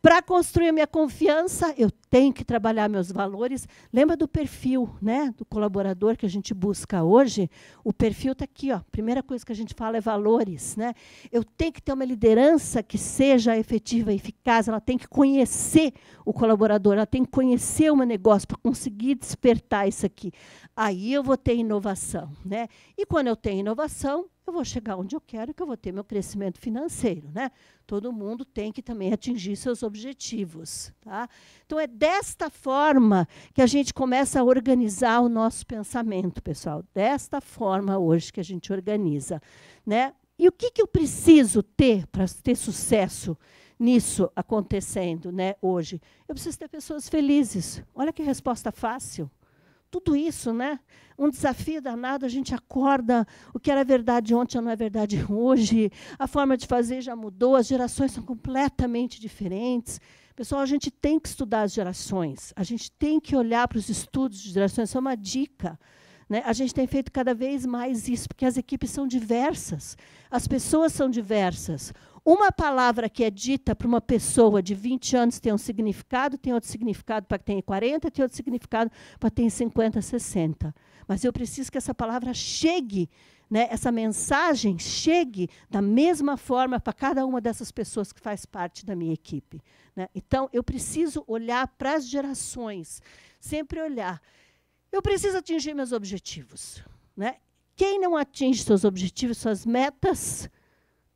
Para construir a minha confiança, eu tenho que trabalhar meus valores. Lembra do perfil né, do colaborador que a gente busca hoje? O perfil está aqui. Ó. Primeira coisa que a gente fala é valores. Né? Eu tenho que ter uma liderança que seja efetiva, e eficaz. Ela tem que conhecer o colaborador, ela tem que conhecer o meu negócio para conseguir despertar isso aqui. Aí eu vou ter inovação. Né? E quando eu tenho inovação, eu vou chegar onde eu quero, que eu vou ter meu crescimento financeiro. Né? Todo mundo tem que também atingir seus objetivos. Tá? Então, é desta forma que a gente começa a organizar o nosso pensamento, pessoal. Desta forma hoje que a gente organiza. Né? E o que, que eu preciso ter para ter sucesso nisso acontecendo né, hoje? Eu preciso ter pessoas felizes. Olha que resposta fácil tudo isso, né? Um desafio danado, a gente acorda, o que era verdade ontem não é verdade hoje, a forma de fazer já mudou, as gerações são completamente diferentes. Pessoal, a gente tem que estudar as gerações, a gente tem que olhar para os estudos de gerações, isso é uma dica. Né? A gente tem feito cada vez mais isso, porque as equipes são diversas, as pessoas são diversas, uma palavra que é dita para uma pessoa de 20 anos tem um significado, tem outro significado para quem tem 40, tem outro significado para quem tem 50, 60. Mas eu preciso que essa palavra chegue, né, essa mensagem chegue da mesma forma para cada uma dessas pessoas que faz parte da minha equipe. Né? Então, eu preciso olhar para as gerações, sempre olhar. Eu preciso atingir meus objetivos. Né? Quem não atinge seus objetivos, suas metas,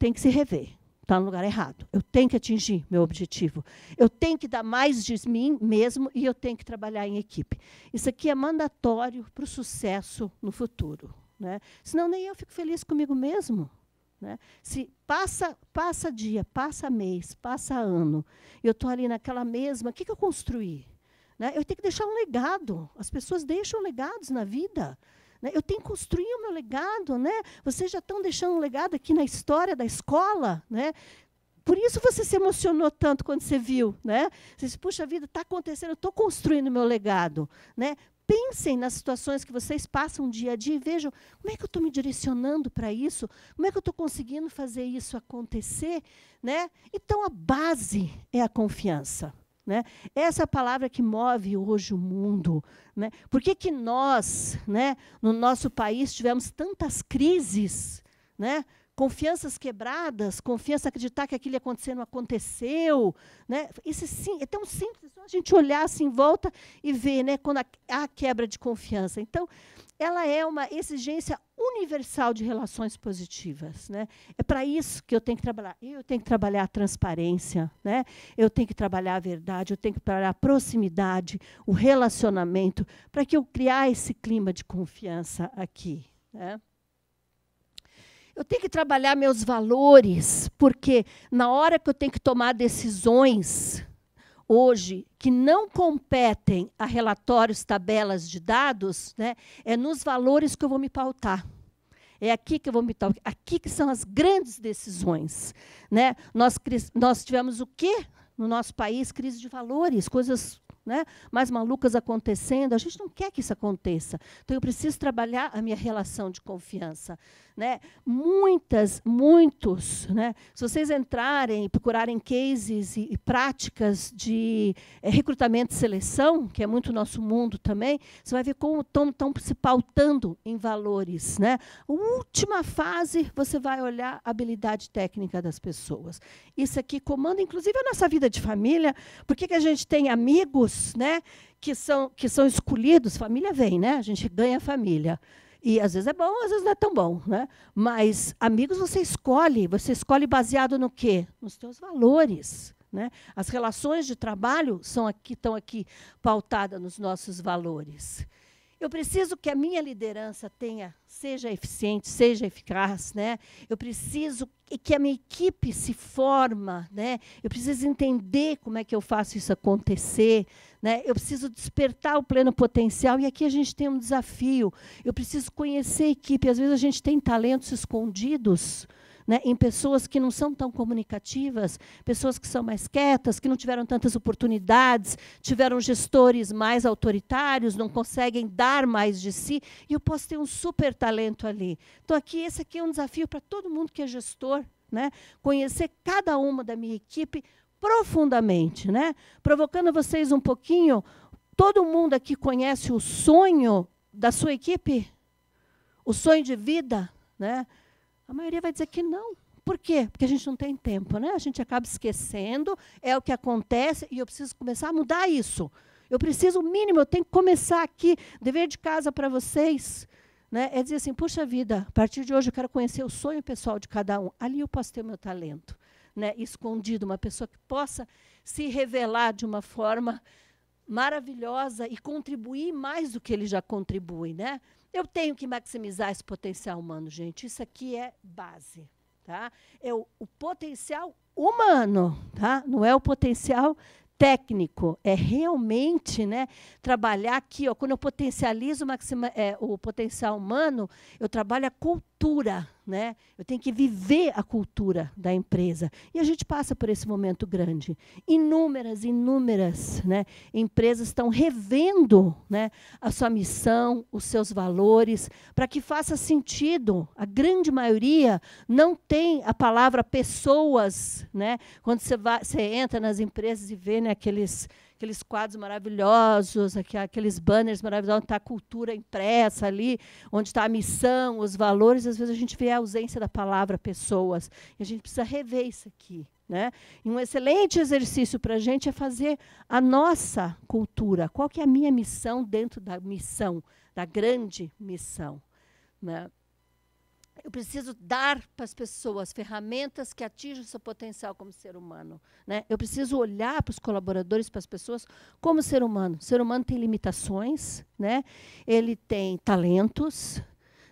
tem que se rever está no lugar errado. Eu tenho que atingir meu objetivo. Eu tenho que dar mais de mim mesmo e eu tenho que trabalhar em equipe. Isso aqui é mandatório para o sucesso no futuro. Né? Senão nem eu fico feliz comigo mesmo. Né? Se passa, passa dia, passa mês, passa ano, eu estou ali naquela mesma, o que, que eu construí? Né? Eu tenho que deixar um legado. As pessoas deixam legados na vida. Né? Eu tenho que construir o meu legado, né? Vocês já estão deixando um legado aqui na história da escola, né? Por isso você se emocionou tanto quando você viu, né? Você disse, puxa vida, está acontecendo, eu estou construindo o meu legado, né? Pensem nas situações que vocês passam dia a dia e vejam como é que eu estou me direcionando para isso, como é que eu estou conseguindo fazer isso acontecer, né? Então a base é a confiança. Né? Essa é palavra que move hoje o mundo. Né? Por que, que nós, né, no nosso país, tivemos tantas crises? Né? confianças quebradas, confiança acreditar que aquilo acontecendo não aconteceu, né? Isso sim, é tão simples é só a gente olhar assim em volta e ver, né, quando há quebra de confiança. Então, ela é uma exigência universal de relações positivas, né? É para isso que eu tenho que trabalhar. Eu tenho que trabalhar a transparência, né? Eu tenho que trabalhar a verdade, eu tenho que trabalhar a proximidade, o relacionamento, para que eu criar esse clima de confiança aqui, né? Eu tenho que trabalhar meus valores, porque na hora que eu tenho que tomar decisões hoje que não competem a relatórios, tabelas de dados, né, é nos valores que eu vou me pautar. É aqui que eu vou me pautar. Aqui que são as grandes decisões. Né? Nós, nós tivemos o quê no nosso país? Crise de valores, coisas né, mais malucas acontecendo. A gente não quer que isso aconteça. Então, eu preciso trabalhar a minha relação de confiança né? Muitas, muitos, né? Se vocês entrarem e procurarem cases e, e práticas de é, recrutamento e seleção, que é muito nosso mundo também, você vai ver como estão se pautando em valores, né? Última fase, você vai olhar a habilidade técnica das pessoas. Isso aqui comanda, inclusive, a nossa vida de família. Por que, que a gente tem amigos, né? Que são, que são escolhidos, família vem, né? A gente ganha família. E às vezes é bom, às vezes não é tão bom, né? Mas amigos você escolhe, você escolhe baseado no quê? Nos teus valores, né? As relações de trabalho são aqui, estão aqui pautadas nos nossos valores. Eu preciso que a minha liderança tenha, seja eficiente, seja eficaz, né? Eu preciso que a minha equipe se forma, né? Eu preciso entender como é que eu faço isso acontecer, né? Eu preciso despertar o pleno potencial e aqui a gente tem um desafio. Eu preciso conhecer a equipe. Às vezes a gente tem talentos escondidos, né, em pessoas que não são tão comunicativas, pessoas que são mais quietas, que não tiveram tantas oportunidades, tiveram gestores mais autoritários, não conseguem dar mais de si, e eu posso ter um super talento ali. Então, aqui, esse aqui é um desafio para todo mundo que é gestor, né? conhecer cada uma da minha equipe profundamente, né? provocando vocês um pouquinho. Todo mundo aqui conhece o sonho da sua equipe? O sonho de vida, né? A maioria vai dizer que não. Por quê? Porque a gente não tem tempo, né? A gente acaba esquecendo, é o que acontece, e eu preciso começar a mudar isso. Eu preciso, o mínimo, eu tenho que começar aqui. Dever de casa para vocês né, é dizer assim: puxa vida, a partir de hoje eu quero conhecer o sonho pessoal de cada um. Ali eu posso ter o meu talento né, escondido, uma pessoa que possa se revelar de uma forma maravilhosa e contribuir mais do que ele já contribui. Né? Eu tenho que maximizar esse potencial humano, gente. Isso aqui é base. Tá? É o, o potencial humano, tá? não é o potencial técnico, é realmente né, trabalhar aqui, ó, quando eu potencializo maxima, é, o potencial humano, eu trabalho a cultura cultura, né? Eu tenho que viver a cultura da empresa. E a gente passa por esse momento grande. Inúmeras, inúmeras, né, empresas estão revendo, né, a sua missão, os seus valores, para que faça sentido. A grande maioria não tem a palavra pessoas, né? Quando você vai, você entra nas empresas e vê, né, aqueles aqueles quadros maravilhosos, aqueles banners maravilhosos, onde está a cultura impressa ali, onde está a missão, os valores, às vezes a gente vê a ausência da palavra pessoas. E a gente precisa rever isso aqui. Né? E um excelente exercício para a gente é fazer a nossa cultura. Qual que é a minha missão dentro da missão, da grande missão? Né? eu preciso dar para as pessoas ferramentas que atinjam seu potencial como ser humano. Né? Eu preciso olhar para os colaboradores, para as pessoas, como ser humano. O ser humano tem limitações, né? ele tem talentos,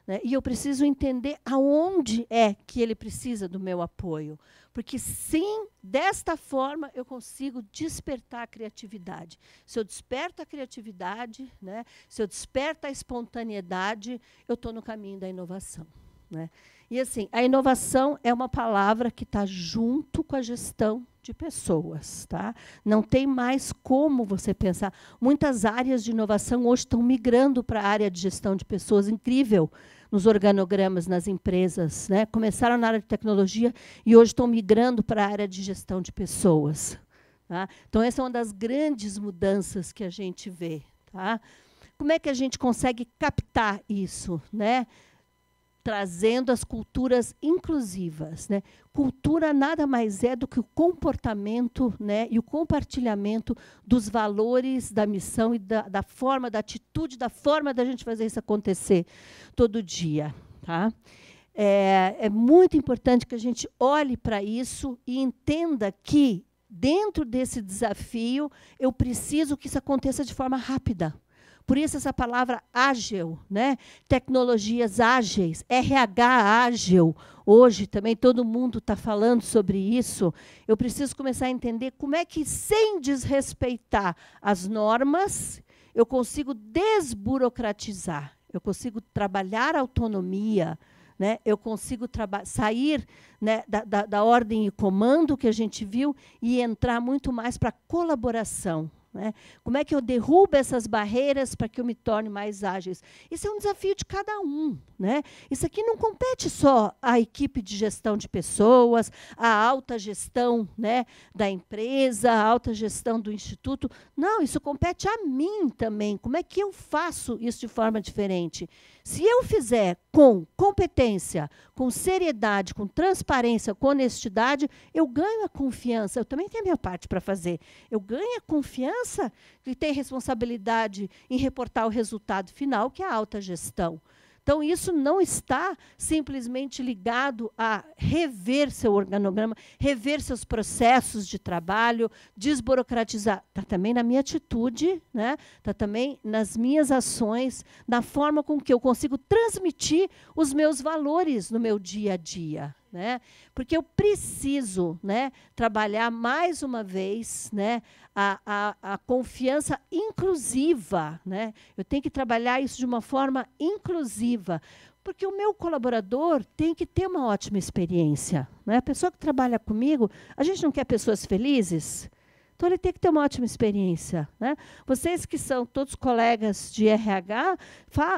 né? e eu preciso entender aonde é que ele precisa do meu apoio. Porque, sim, desta forma eu consigo despertar a criatividade. Se eu desperto a criatividade, né? se eu desperto a espontaneidade, eu estou no caminho da inovação. Né? E assim, a inovação é uma palavra que está junto com a gestão de pessoas, tá? Não tem mais como você pensar. Muitas áreas de inovação hoje estão migrando para a área de gestão de pessoas, incrível, nos organogramas nas empresas, né? Começaram na área de tecnologia e hoje estão migrando para a área de gestão de pessoas. Tá? Então essa é uma das grandes mudanças que a gente vê, tá? Como é que a gente consegue captar isso, né? trazendo as culturas inclusivas. Né? Cultura nada mais é do que o comportamento né, e o compartilhamento dos valores da missão e da, da forma, da atitude, da forma da gente fazer isso acontecer todo dia. Tá? É, é muito importante que a gente olhe para isso e entenda que, dentro desse desafio, eu preciso que isso aconteça de forma rápida. Por isso essa palavra ágil, né? Tecnologias ágeis, RH ágil. Hoje também todo mundo está falando sobre isso. Eu preciso começar a entender como é que, sem desrespeitar as normas, eu consigo desburocratizar. Eu consigo trabalhar autonomia. Né? Eu consigo sair né, da, da, da ordem e comando que a gente viu e entrar muito mais para colaboração, né? Como é que eu derrubo essas barreiras para que eu me torne mais ágeis? Isso é um desafio de cada um. Né? Isso aqui não compete só à equipe de gestão de pessoas, à alta gestão né, da empresa, à alta gestão do instituto. Não, isso compete a mim também. Como é que eu faço isso de forma diferente? Se eu fizer com competência, com seriedade, com transparência, com honestidade, eu ganho a confiança. Eu também tenho a minha parte para fazer. Eu ganho a confiança e tenho responsabilidade em reportar o resultado final, que é a alta gestão. Então, isso não está simplesmente ligado a rever seu organograma, rever seus processos de trabalho, desburocratizar. Está também na minha atitude, né? está também nas minhas ações, na forma com que eu consigo transmitir os meus valores no meu dia a dia né? Porque eu preciso, né, trabalhar mais uma vez, né, a, a, a confiança inclusiva, né? Eu tenho que trabalhar isso de uma forma inclusiva, porque o meu colaborador tem que ter uma ótima experiência. Né? A pessoa que trabalha comigo, a gente não quer pessoas felizes? Então, ele tem que ter uma ótima experiência. Né? Vocês que são todos colegas de RH,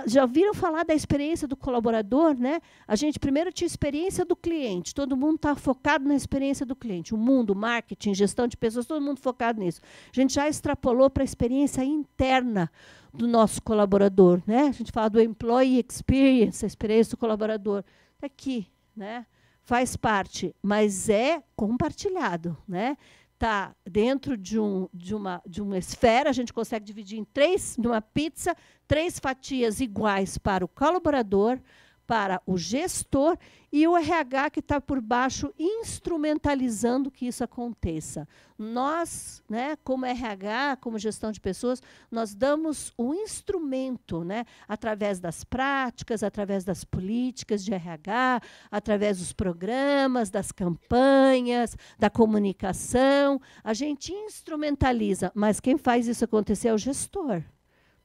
já ouviram falar da experiência do colaborador? Né? A gente primeiro tinha experiência do cliente, todo mundo está focado na experiência do cliente. O mundo, marketing, gestão de pessoas, todo mundo focado nisso. A gente já extrapolou para a experiência interna do nosso colaborador. Né? A gente fala do employee experience, a experiência do colaborador. Está aqui, né? faz parte, mas é compartilhado. Né? está dentro de, um, de, uma, de uma esfera, a gente consegue dividir em três, numa pizza, três fatias iguais para o colaborador, para o gestor e o RH que está por baixo instrumentalizando que isso aconteça. Nós, né, como RH, como gestão de pessoas, nós damos o um instrumento, né, através das práticas, através das políticas de RH, através dos programas, das campanhas, da comunicação, a gente instrumentaliza, mas quem faz isso acontecer é o gestor.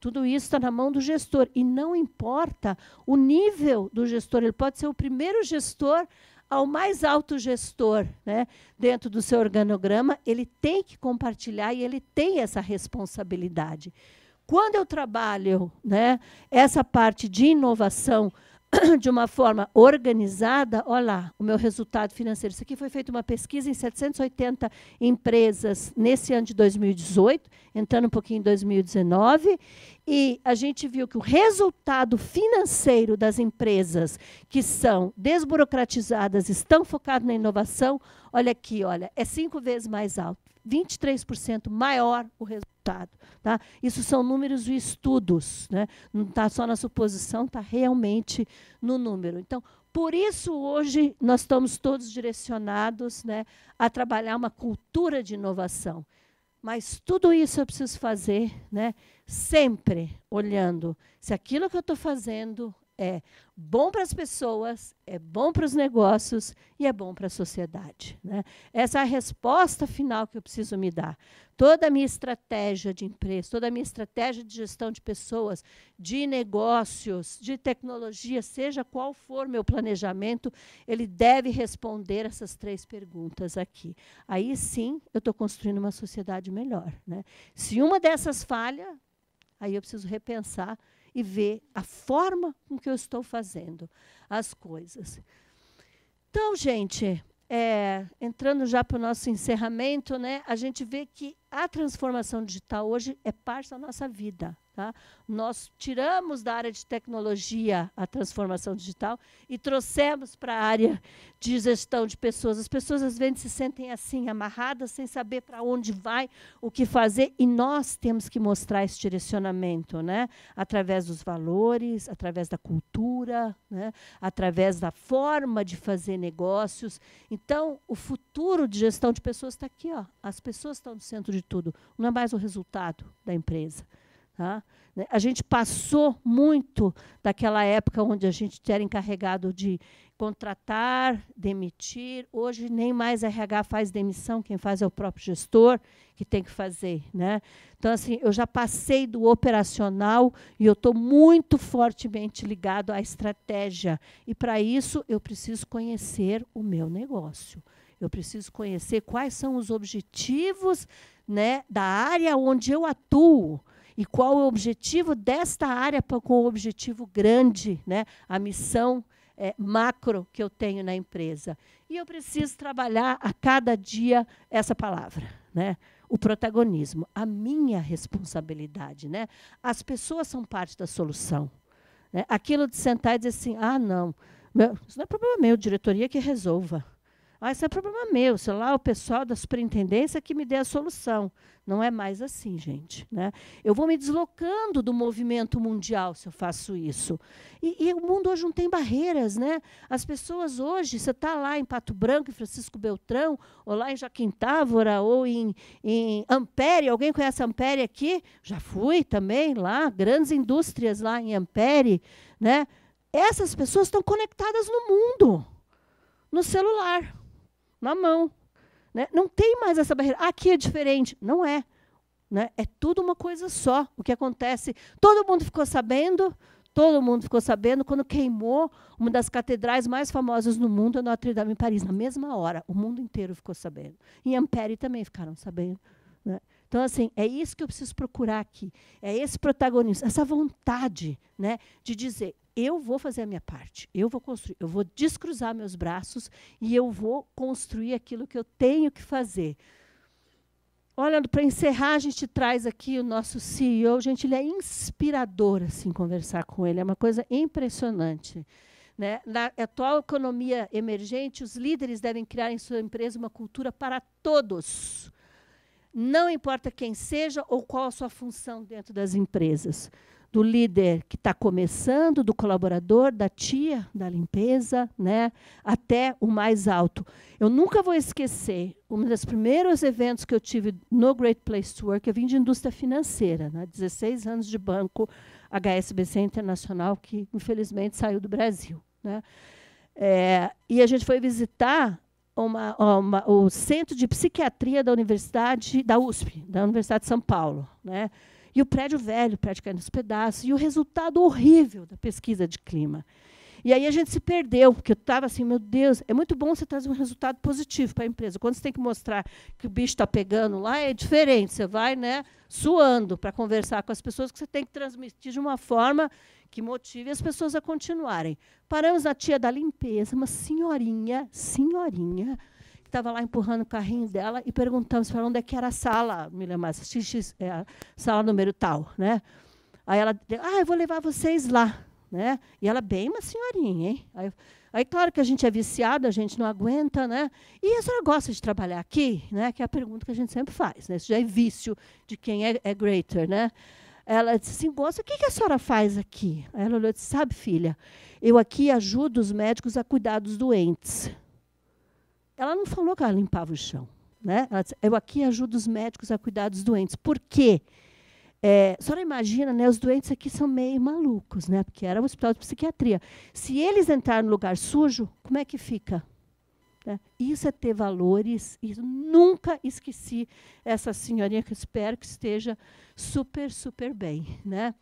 Tudo isso está na mão do gestor. E não importa o nível do gestor, ele pode ser o primeiro gestor ao mais alto gestor né, dentro do seu organograma, ele tem que compartilhar e ele tem essa responsabilidade. Quando eu trabalho né, essa parte de inovação de uma forma organizada, olha lá, o meu resultado financeiro. Isso aqui foi feito uma pesquisa em 780 empresas nesse ano de 2018, entrando um pouquinho em 2019, e a gente viu que o resultado financeiro das empresas que são desburocratizadas, estão focadas na inovação, olha aqui, olha, é cinco vezes mais alto, 23% maior o resultado resultado. Tá? Isso são números e estudos, né? não está só na suposição, está realmente no número. Então, por isso, hoje, nós estamos todos direcionados né, a trabalhar uma cultura de inovação. Mas tudo isso eu preciso fazer né, sempre olhando se aquilo que eu estou fazendo é bom para as pessoas, é bom para os negócios e é bom para a sociedade. Né? Essa é a resposta final que eu preciso me dar. Toda a minha estratégia de empresa, toda a minha estratégia de gestão de pessoas, de negócios, de tecnologia, seja qual for meu planejamento, ele deve responder essas três perguntas aqui. Aí sim eu estou construindo uma sociedade melhor. Né? Se uma dessas falha, aí eu preciso repensar e ver a forma com que eu estou fazendo as coisas. Então, gente, é, entrando já para o nosso encerramento, né, a gente vê que a transformação digital hoje é parte da nossa vida. Tá? Nós tiramos da área de tecnologia a transformação digital e trouxemos para a área de gestão de pessoas. As pessoas, às vezes, se sentem assim, amarradas, sem saber para onde vai, o que fazer, e nós temos que mostrar esse direcionamento né? através dos valores, através da cultura, né? através da forma de fazer negócios. Então, o futuro de gestão de pessoas está aqui. Ó. As pessoas estão no centro de tudo, não é mais o resultado da empresa. Tá? A gente passou muito daquela época onde a gente era encarregado de contratar, demitir. Hoje nem mais RH faz demissão, quem faz é o próprio gestor que tem que fazer, né? Então assim, eu já passei do operacional e eu estou muito fortemente ligado à estratégia. E para isso eu preciso conhecer o meu negócio. Eu preciso conhecer quais são os objetivos né, da área onde eu atuo e qual é o objetivo desta área com o objetivo grande, né? a missão é, macro que eu tenho na empresa. E eu preciso trabalhar a cada dia essa palavra, né? o protagonismo, a minha responsabilidade. Né? As pessoas são parte da solução. Né? Aquilo de sentar e dizer assim, ah, não, meu, isso não é problema meu, diretoria que resolva. Ah, isso é problema meu, sei lá, o pessoal da superintendência que me dê a solução. Não é mais assim, gente. Né? Eu vou me deslocando do movimento mundial se eu faço isso. E, e o mundo hoje não tem barreiras. Né? As pessoas hoje, você está lá em Pato Branco, em Francisco Beltrão, ou lá em Jaquim Távora, ou em, em Ampere. Alguém conhece Ampere aqui? Já fui também lá, grandes indústrias lá em Ampere. Né? Essas pessoas estão conectadas no mundo, no celular na mão. Né? Não tem mais essa barreira. Aqui é diferente. Não é. Né? É tudo uma coisa só. O que acontece, todo mundo ficou sabendo, todo mundo ficou sabendo quando queimou uma das catedrais mais famosas no mundo, a Notre Dame em Paris, na mesma hora, o mundo inteiro ficou sabendo. Em Ampere também ficaram sabendo, né? Então assim, é isso que eu preciso procurar aqui. É esse protagonismo, essa vontade, né, de dizer, eu vou fazer a minha parte, eu vou construir, eu vou descruzar meus braços e eu vou construir aquilo que eu tenho que fazer. Olha, para encerrar, a gente traz aqui o nosso CEO. Gente, ele é inspirador assim conversar com ele, é uma coisa impressionante. Né? Na atual economia emergente, os líderes devem criar em sua empresa uma cultura para todos. Não importa quem seja ou qual a sua função dentro das empresas do líder que está começando, do colaborador, da tia da limpeza, né, até o mais alto. Eu nunca vou esquecer um dos primeiros eventos que eu tive no Great Place to Work. Eu vim de indústria financeira, né, 16 anos de banco HSBC Internacional, que infelizmente saiu do Brasil. Né? É, e a gente foi visitar uma, uma, o Centro de Psiquiatria da Universidade da USP, da Universidade de São Paulo, né? E o prédio velho, o prédio caindo aos pedaços, e o resultado horrível da pesquisa de clima. E aí a gente se perdeu, porque eu estava assim, meu Deus, é muito bom você trazer um resultado positivo para a empresa. Quando você tem que mostrar que o bicho está pegando lá, é diferente. Você vai né, suando para conversar com as pessoas, que você tem que transmitir de uma forma que motive as pessoas a continuarem. Paramos na tia da limpeza, uma senhorinha, senhorinha, estava lá empurrando o carrinho dela e perguntamos para onde é que era a sala, me lembro mais, é a sala número tal, né? Aí ela, ah, eu vou levar vocês lá, né? E ela bem uma senhorinha, hein? Aí, aí claro que a gente é viciado, a gente não aguenta, né? E a senhora gosta de trabalhar aqui, né? Que é a pergunta que a gente sempre faz, né? Isso já é vício de quem é, é greater, né? Ela disse assim, gosta o que, que a senhora faz aqui? Ela olhou e disse, sabe, filha, eu aqui ajudo os médicos a cuidar dos doentes. Ela não falou que ela limpava o chão. Né? Ela disse, eu aqui ajudo os médicos a cuidar dos doentes. Por quê? É, a senhora imagina, né, os doentes aqui são meio malucos, né, porque era um hospital de psiquiatria. Se eles entrarem no lugar sujo, como é que fica? Né? Isso é ter valores, isso nunca esqueci essa senhorinha que espero que esteja super, super bem. Né?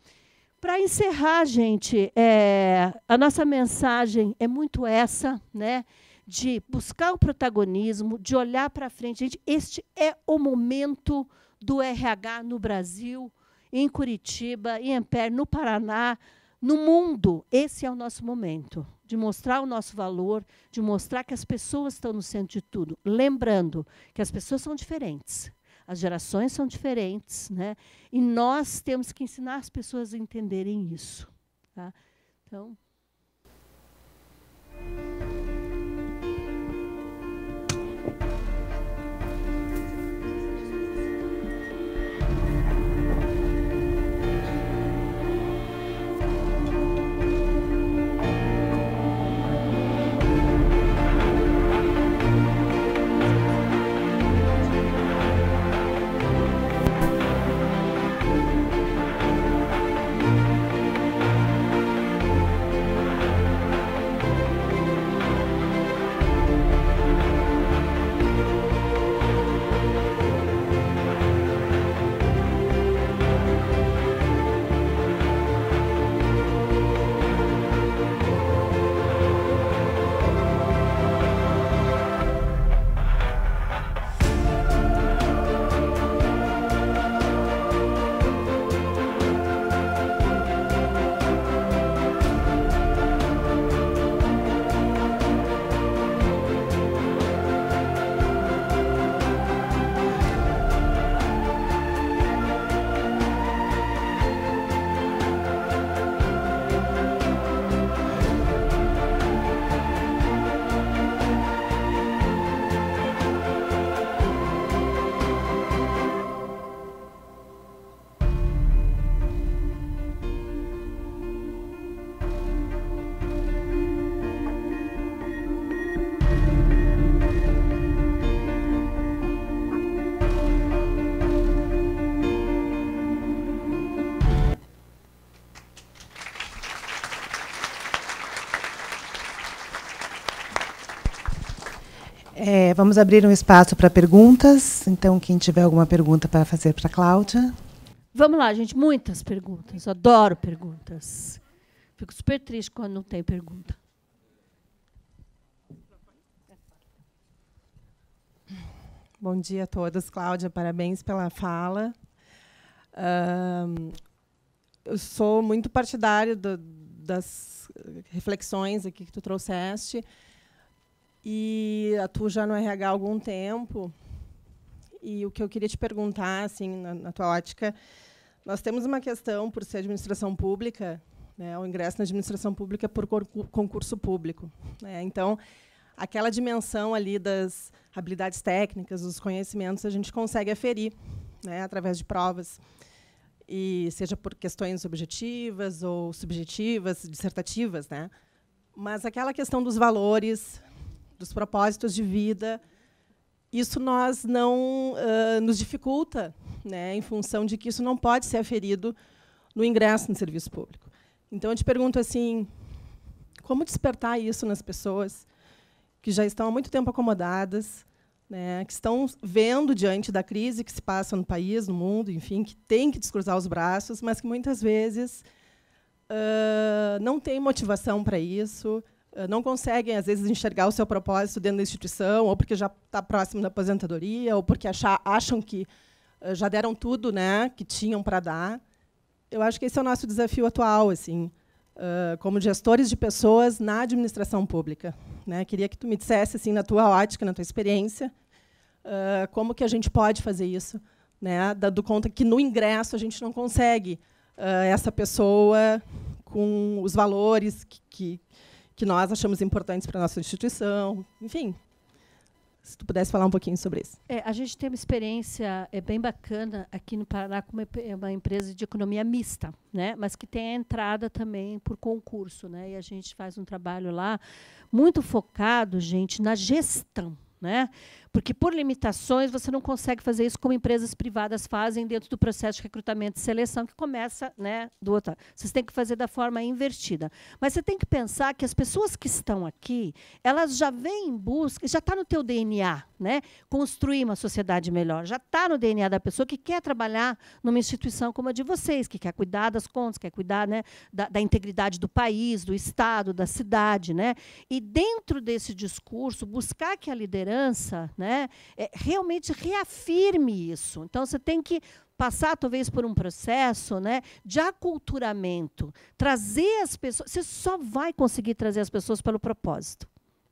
Para encerrar, gente, é, a nossa mensagem é muito essa, né? de buscar o protagonismo, de olhar para frente. Gente, este é o momento do RH no Brasil, em Curitiba, em Ampere, no Paraná, no mundo. Esse é o nosso momento de mostrar o nosso valor, de mostrar que as pessoas estão no centro de tudo. Lembrando que as pessoas são diferentes, as gerações são diferentes, né? e nós temos que ensinar as pessoas a entenderem isso. Tá? Então. É, vamos abrir um espaço para perguntas. Então, quem tiver alguma pergunta para fazer para a Cláudia. Vamos lá, gente. Muitas perguntas. Eu adoro perguntas. Fico super triste quando não tem pergunta. Bom dia a todas. Cláudia, parabéns pela fala. Uh, eu sou muito partidária do, das reflexões aqui que tu trouxeste e atuo já no RH há algum tempo. E o que eu queria te perguntar, assim, na, na tua ótica, nós temos uma questão por ser administração pública, né, o ingresso na administração pública é por concurso público. Né, então, aquela dimensão ali das habilidades técnicas, dos conhecimentos, a gente consegue aferir né, através de provas. E seja por questões objetivas ou subjetivas, dissertativas, né? Mas aquela questão dos valores, dos propósitos de vida, isso nós não uh, nos dificulta, né, em função de que isso não pode ser aferido no ingresso no serviço público. Então, eu te pergunto assim, como despertar isso nas pessoas que já estão há muito tempo acomodadas, né, que estão vendo diante da crise que se passa no país, no mundo, enfim, que tem que descruzar os braços, mas que muitas vezes uh, não tem motivação para isso, não conseguem, às vezes, enxergar o seu propósito dentro da instituição, ou porque já está próximo da aposentadoria, ou porque achar, acham que já deram tudo né, que tinham para dar. Eu acho que esse é o nosso desafio atual, assim, uh, como gestores de pessoas na administração pública. Né? Queria que tu me dissesse, assim, na tua ótica, na tua experiência, uh, como que a gente pode fazer isso, né? dando conta que no ingresso a gente não consegue uh, essa pessoa com os valores que, que que nós achamos importantes para a nossa instituição. Enfim, se tu pudesse falar um pouquinho sobre isso. É, a gente tem uma experiência é, bem bacana aqui no Paraná com uma, é uma, empresa de economia mista, né? mas que tem a entrada também por concurso. Né? E a gente faz um trabalho lá muito focado, gente, na gestão. Né? Porque por limitações você não consegue fazer isso como empresas privadas fazem dentro do processo de recrutamento e seleção que começa, né, do outro. Vocês têm que fazer da forma invertida. Mas você tem que pensar que as pessoas que estão aqui, elas já vêm em busca, já está no teu DNA, né? Construir uma sociedade melhor, já está no DNA da pessoa que quer trabalhar numa instituição como a de vocês, que quer cuidar das contas, quer cuidar, né, da, da integridade do país, do estado, da cidade, né? E dentro desse discurso, buscar que a liderança né? É, realmente reafirme isso. Então, você tem que passar talvez por um processo né, de aculturamento, trazer as pessoas. Você só vai conseguir trazer as pessoas pelo propósito.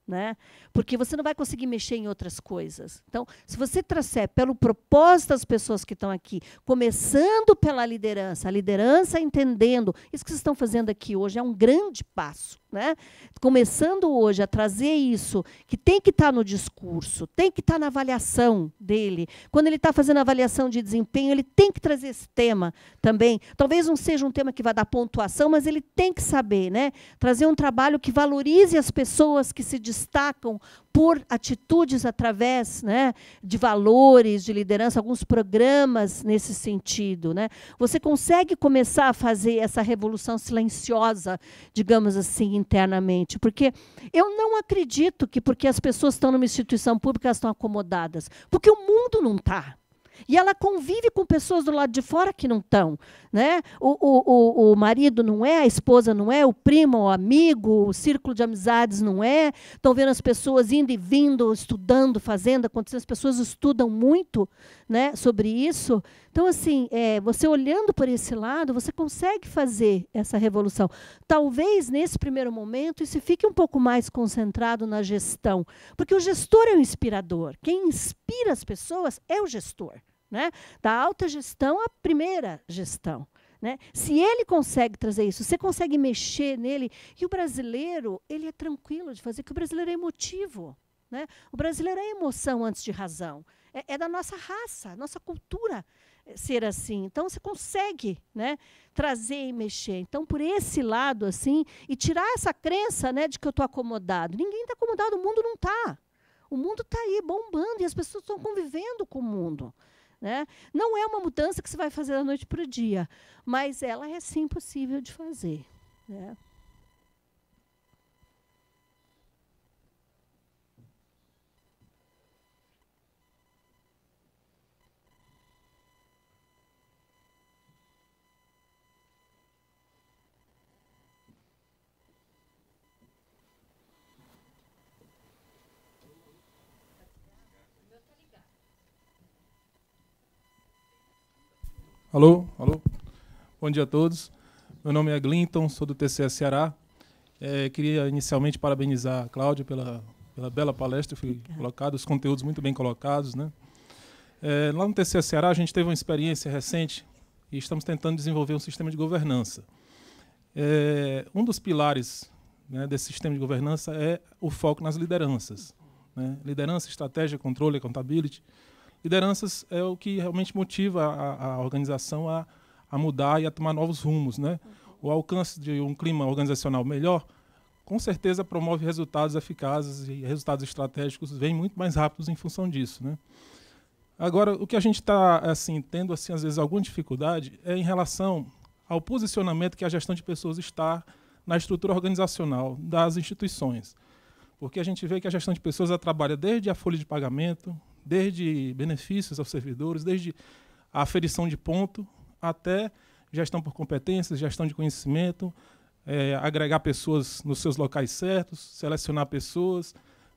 Né? Porque você não vai conseguir mexer em outras coisas. Então, se você trouxer pelo propósito as pessoas que estão aqui, começando pela liderança, a liderança entendendo, isso que vocês estão fazendo aqui hoje é um grande passo. Né? Começando hoje a trazer isso, que tem que estar tá no discurso, tem que estar tá na avaliação dele. Quando ele está fazendo avaliação de desempenho, ele tem que trazer esse tema também. Talvez não seja um tema que vá dar pontuação, mas ele tem que saber, né? Trazer um trabalho que valorize as pessoas que se destacam por atitudes através né, de valores, de liderança, alguns programas nesse sentido. Né? Você consegue começar a fazer essa revolução silenciosa, digamos assim, internamente. Porque eu não acredito que porque as pessoas estão numa instituição pública, elas estão acomodadas. Porque o mundo não está. E ela convive com pessoas do lado de fora que não estão. Né? O, o, o, o marido não é, a esposa não é, o primo, o amigo, o círculo de amizades não é. Estão vendo as pessoas indo e vindo, estudando, fazendo, acontecendo. As pessoas estudam muito né, sobre isso. Então, assim, é, você olhando por esse lado, você consegue fazer essa revolução. Talvez, nesse primeiro momento, isso fique um pouco mais concentrado na gestão. Porque o gestor é o inspirador. Quem inspira as pessoas é o gestor. Né? Da alta gestão à primeira gestão. Né? Se ele consegue trazer isso, você consegue mexer nele. E o brasileiro, ele é tranquilo de fazer, que o brasileiro é emotivo. Né? O brasileiro é emoção antes de razão. É, é, da nossa raça, nossa cultura eh, ser assim. Então você consegue, né, trazer e mexer. Então por esse lado assim e tirar essa crença, né, de que eu estou acomodado. Ninguém está acomodado, o mundo não está. O mundo está aí bombando e as pessoas estão convivendo com o mundo. Né? Não é uma mudança que você vai fazer da noite para o dia, mas ela é sim possível de fazer. Né? Alô, alô. Bom dia a todos. Meu nome é Glinton, sou do TCS Ceará. É, queria inicialmente parabenizar a Cláudia pela, pela bela palestra que foi colocada, os conteúdos muito bem colocados. Né? É, lá no TCS Ceará, a gente teve uma experiência recente e estamos tentando desenvolver um sistema de governança. É, um dos pilares né, desse sistema de governança é o foco nas lideranças. Né? Liderança, estratégia, controle, accountability lideranças é o que realmente motiva a, a organização a, a, mudar e a tomar novos rumos. Né? O alcance de um clima organizacional melhor, com certeza, promove resultados eficazes e resultados estratégicos vêm muito mais rápidos em função disso. Né? Agora, o que a gente está assim, tendo, assim, às vezes, alguma dificuldade é em relação ao posicionamento que a gestão de pessoas está na estrutura organizacional das instituições. Porque a gente vê que a gestão de pessoas trabalha desde a folha de pagamento, desde benefícios aos servidores, desde a aferição de ponto até gestão por competências, gestão de conhecimento, é, agregar pessoas nos seus locais certos, selecionar pessoas,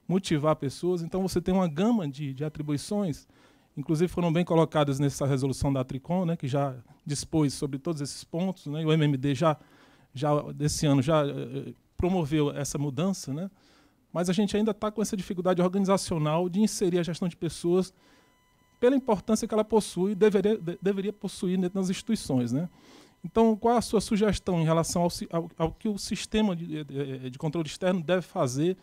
motivar pessoas. Então você tem uma gama de, de atribuições, inclusive foram bem colocadas nessa resolução da Tricom, né, que já dispôs sobre todos esses pontos. Né, e o MMD já, já desse ano já eh, eh, promoveu essa mudança, né? mas a gente ainda está com essa dificuldade organizacional de inserir a gestão de pessoas pela importância que ela possui, deveria, de, deveria possuir dentro das instituições. Né? Então, qual é a sua sugestão em relação ao, ao, ao que o sistema de, de, de, controle externo deve fazer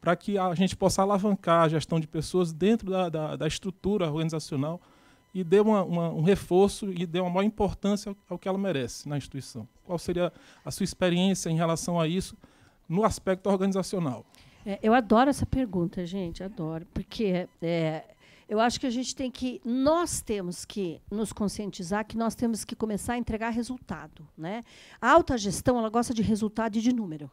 para que a gente possa alavancar a gestão de pessoas dentro da, da, da estrutura organizacional e dê uma, uma, um reforço e dê uma maior importância ao, ao que ela merece na instituição? Qual seria a sua experiência em relação a isso no aspecto organizacional? É, eu adoro essa pergunta, gente, adoro, porque é, eu acho que a gente tem que, nós temos que nos conscientizar que nós temos que começar a entregar resultado, né? A alta gestão ela gosta de resultado e de número.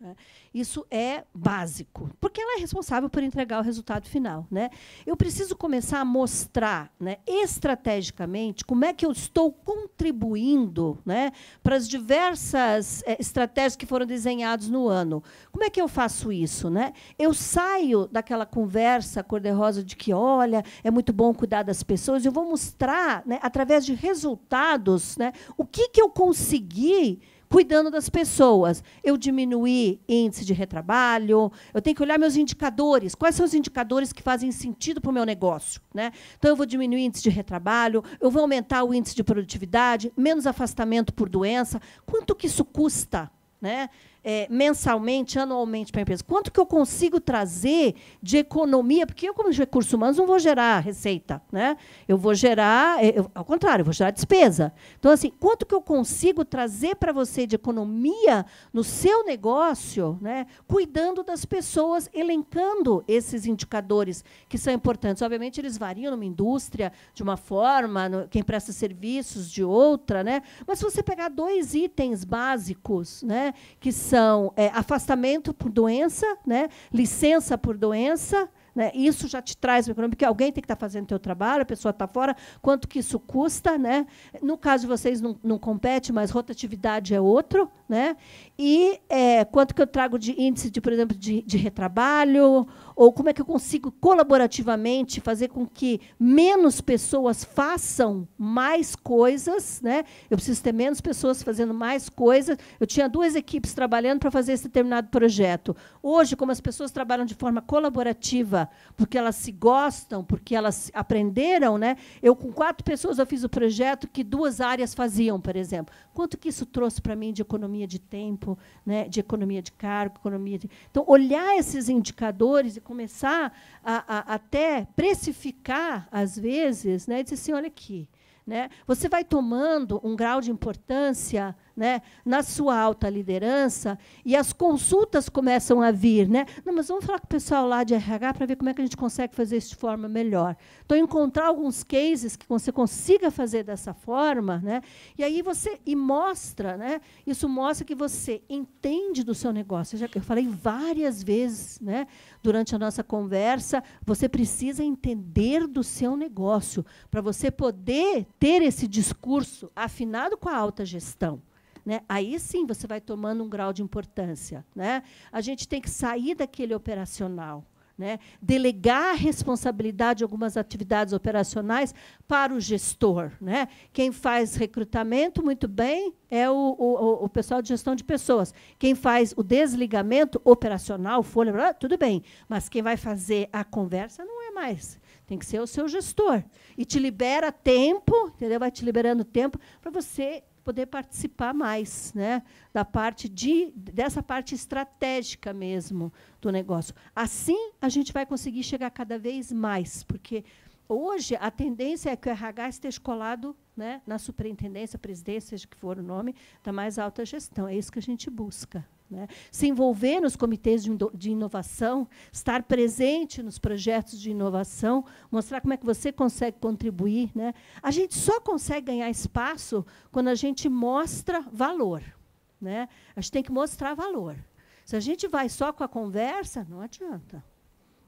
Né? Isso é básico, porque ela é responsável por entregar o resultado final. Né? Eu preciso começar a mostrar né, estrategicamente como é que eu estou contribuindo né, para as diversas é, estratégias que foram desenhadas no ano. Como é que eu faço isso? Né? Eu saio daquela conversa cor-de-rosa de que, olha, é muito bom cuidar das pessoas, eu vou mostrar, né, através de resultados, né, o que, que eu consegui cuidando das pessoas. Eu diminuí índice de retrabalho, eu tenho que olhar meus indicadores. Quais são os indicadores que fazem sentido para o meu negócio? Né? Então, eu vou diminuir índice de retrabalho, eu vou aumentar o índice de produtividade, menos afastamento por doença. Quanto que isso custa? Né? é, mensalmente, anualmente para a empresa? Quanto que eu consigo trazer de economia? Porque eu, como recursos humanos, não vou gerar receita. Né? Eu vou gerar, é, eu, ao contrário, eu vou gerar despesa. Então, assim, quanto que eu consigo trazer para você de economia no seu negócio, né? cuidando das pessoas, elencando esses indicadores que são importantes? Obviamente, eles variam numa indústria de uma forma, no, quem presta serviços de outra, né? mas se você pegar dois itens básicos né, que são é, afastamento por doença, né? licença por doença. Né? Isso já te traz o econômico, porque alguém tem que estar tá fazendo o teu trabalho, a pessoa está fora, quanto que isso custa. Né? No caso de vocês, não, não compete, mas rotatividade é outro. Né? E é, quanto que eu trago de índice, de, por exemplo, de, de retrabalho, ou como é que eu consigo colaborativamente fazer com que menos pessoas façam mais coisas, né? Eu preciso ter menos pessoas fazendo mais coisas. Eu tinha duas equipes trabalhando para fazer esse determinado projeto. Hoje, como as pessoas trabalham de forma colaborativa, porque elas se gostam, porque elas aprenderam, né? Eu com quatro pessoas eu fiz o projeto que duas áreas faziam, por exemplo. Quanto que isso trouxe para mim de economia de tempo? tempo, né, de economia de cargo, economia de... Então, olhar esses indicadores e começar a, a até precificar, às vezes, né, e dizer assim, olha aqui, né, você vai tomando um grau de importância né, na sua alta liderança e as consultas começam a vir. Né? Não, mas vamos falar com o pessoal lá de RH para ver como é que a gente consegue fazer isso de forma melhor. Então, encontrar alguns cases que você consiga fazer dessa forma, né? e aí você e mostra, né? isso mostra que você entende do seu negócio. Eu já eu falei várias vezes né, durante a nossa conversa, você precisa entender do seu negócio para você poder ter esse discurso afinado com a alta gestão. Né? Aí sim você vai tomando um grau de importância. Né? A gente tem que sair daquele operacional. Né? Delegar a responsabilidade de algumas atividades operacionais para o gestor. Né? Quem faz recrutamento, muito bem, é o, o, o pessoal de gestão de pessoas. Quem faz o desligamento operacional, folha, tudo bem. Mas quem vai fazer a conversa não é mais. Tem que ser o seu gestor. E te libera tempo, entendeu? vai te liberando tempo para você poder participar mais né, da parte de, dessa parte estratégica mesmo do negócio. Assim, a gente vai conseguir chegar cada vez mais, porque hoje a tendência é que o RH esteja colado né, na superintendência, presidência, seja que for o nome, da mais alta gestão. É isso que a gente busca. Né? Se envolver nos comitês de, inovação, estar presente nos projetos de inovação, mostrar como é que você consegue contribuir. Né? A gente só consegue ganhar espaço quando a gente mostra valor. Né? A gente tem que mostrar valor. Se a gente vai só com a conversa, não adianta.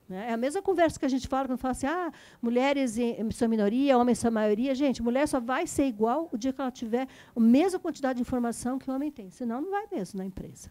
Né? É a mesma conversa que a gente fala quando fala assim: ah, mulheres são minoria, homens são maioria. Gente, mulher só vai ser igual o dia que ela tiver a mesma quantidade de informação que o homem tem, senão não vai mesmo na empresa.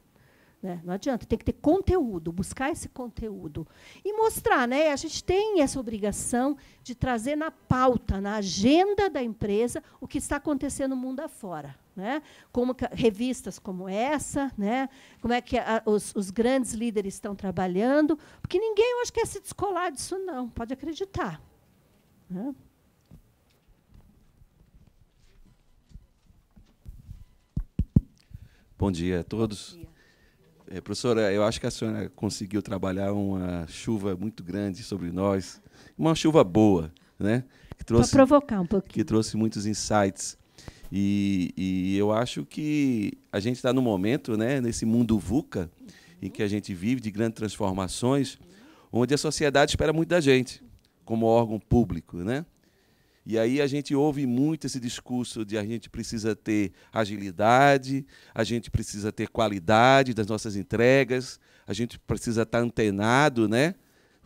Né? Não adianta, tem que ter conteúdo, buscar esse conteúdo e mostrar. Né? A gente tem essa obrigação de trazer na pauta, na agenda da empresa, o que está acontecendo no mundo afora. Né? Como que, revistas como essa, né? como é que a, os, os, grandes líderes estão trabalhando, porque ninguém hoje quer se descolar disso, não, pode acreditar. Né? Bom dia a todos. Dia. É, professora, eu acho que a senhora conseguiu trabalhar uma chuva muito grande sobre nós, uma chuva boa, né? Que trouxe, Para provocar um pouquinho. Que trouxe muitos insights. E, e eu acho que a gente está no momento, né, nesse mundo VUCA, em que a gente vive de grandes transformações, onde a sociedade espera muito da gente, como órgão público, né? E aí a gente ouve muito esse discurso de a gente precisa ter agilidade, a gente precisa ter qualidade das nossas entregas, a gente precisa estar tá antenado, né?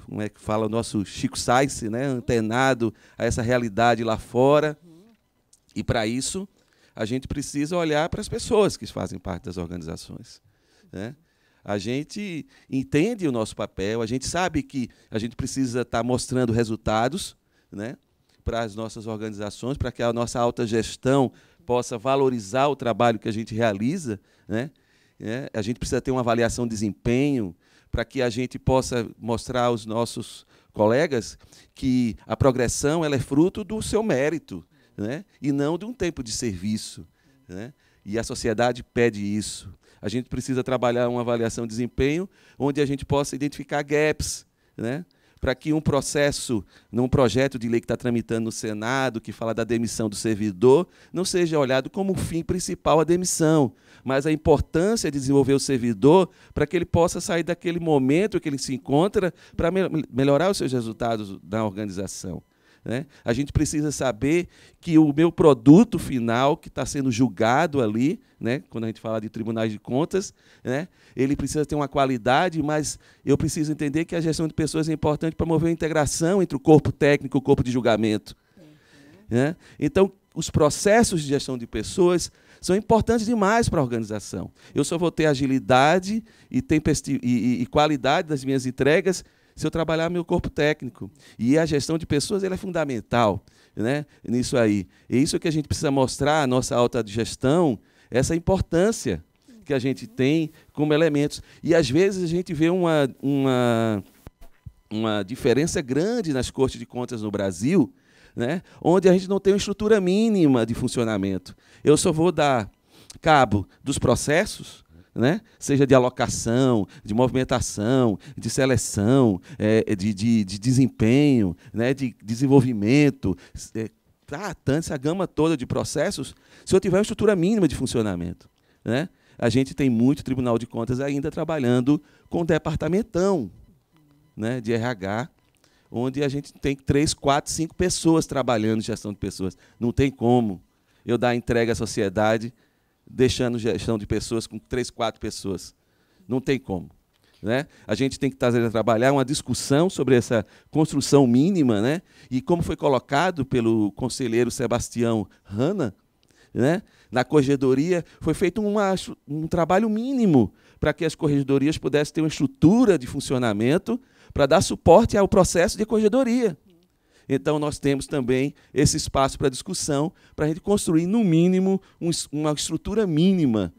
Como é que fala o nosso Chico Sainz, né? Antenado a essa realidade lá fora. E para isso, a gente precisa olhar para as pessoas que fazem parte das organizações, né? A gente entende o nosso papel, a gente sabe que a gente precisa estar tá mostrando resultados, né? para as nossas organizações, para que a nossa alta gestão possa valorizar o trabalho que a gente realiza. Né? É, a gente precisa ter uma avaliação de desempenho para que a gente possa mostrar aos nossos colegas que a progressão ela é fruto do seu mérito né? e não de um tempo de serviço. Né? E a sociedade pede isso. A gente precisa trabalhar uma avaliação de desempenho onde a gente possa identificar gaps, né? para que um processo, num projeto de lei que está tramitando no Senado, que fala da demissão do servidor, não seja olhado como o fim principal a demissão, mas a importância de desenvolver o servidor para que ele possa sair daquele momento que ele se encontra para me melhorar os seus resultados na organização. Né? A gente precisa saber que o meu produto final, que está sendo julgado ali, né? quando a gente fala de tribunais de contas, né? ele precisa ter uma qualidade, mas eu preciso entender que a gestão de pessoas é importante para mover a integração entre o corpo técnico e o corpo de julgamento. Né? Então, os processos de gestão de pessoas são importantes demais para a organização. Eu só vou ter agilidade e, e, e qualidade das minhas entregas se eu trabalhar meu corpo técnico. E a gestão de pessoas é fundamental né, nisso aí. E isso que a gente precisa mostrar à nossa alta gestão, essa importância que a gente tem como elementos. E às vezes a gente vê uma, uma, uma diferença grande nas cortes de contas no Brasil, né, onde a gente não tem uma estrutura mínima de funcionamento. Eu só vou dar cabo dos processos né? seja de alocação, de movimentação, de seleção, é, é de, de, de, desempenho, né? de desenvolvimento, é, tratando tá essa gama toda de processos, se eu tiver uma estrutura mínima de funcionamento. Né? A gente tem muito Tribunal de Contas ainda trabalhando com o departamentão né, de RH, onde a gente tem três, quatro, cinco pessoas trabalhando em gestão de pessoas. Não tem como eu dar entrega à sociedade deixando gestão de pessoas com três, quatro pessoas. Não tem como. Né? A gente tem que estar a trabalhar uma discussão sobre essa construção mínima, né? E como foi colocado pelo conselheiro Sebastião Hanna, né? Na corregedoria foi feito uma, um trabalho mínimo para que as corregedorias pudessem ter uma estrutura de funcionamento para dar suporte ao processo de corregedoria. Então, nós temos também esse espaço para discussão, para a gente construir, no mínimo, um, uma estrutura mínima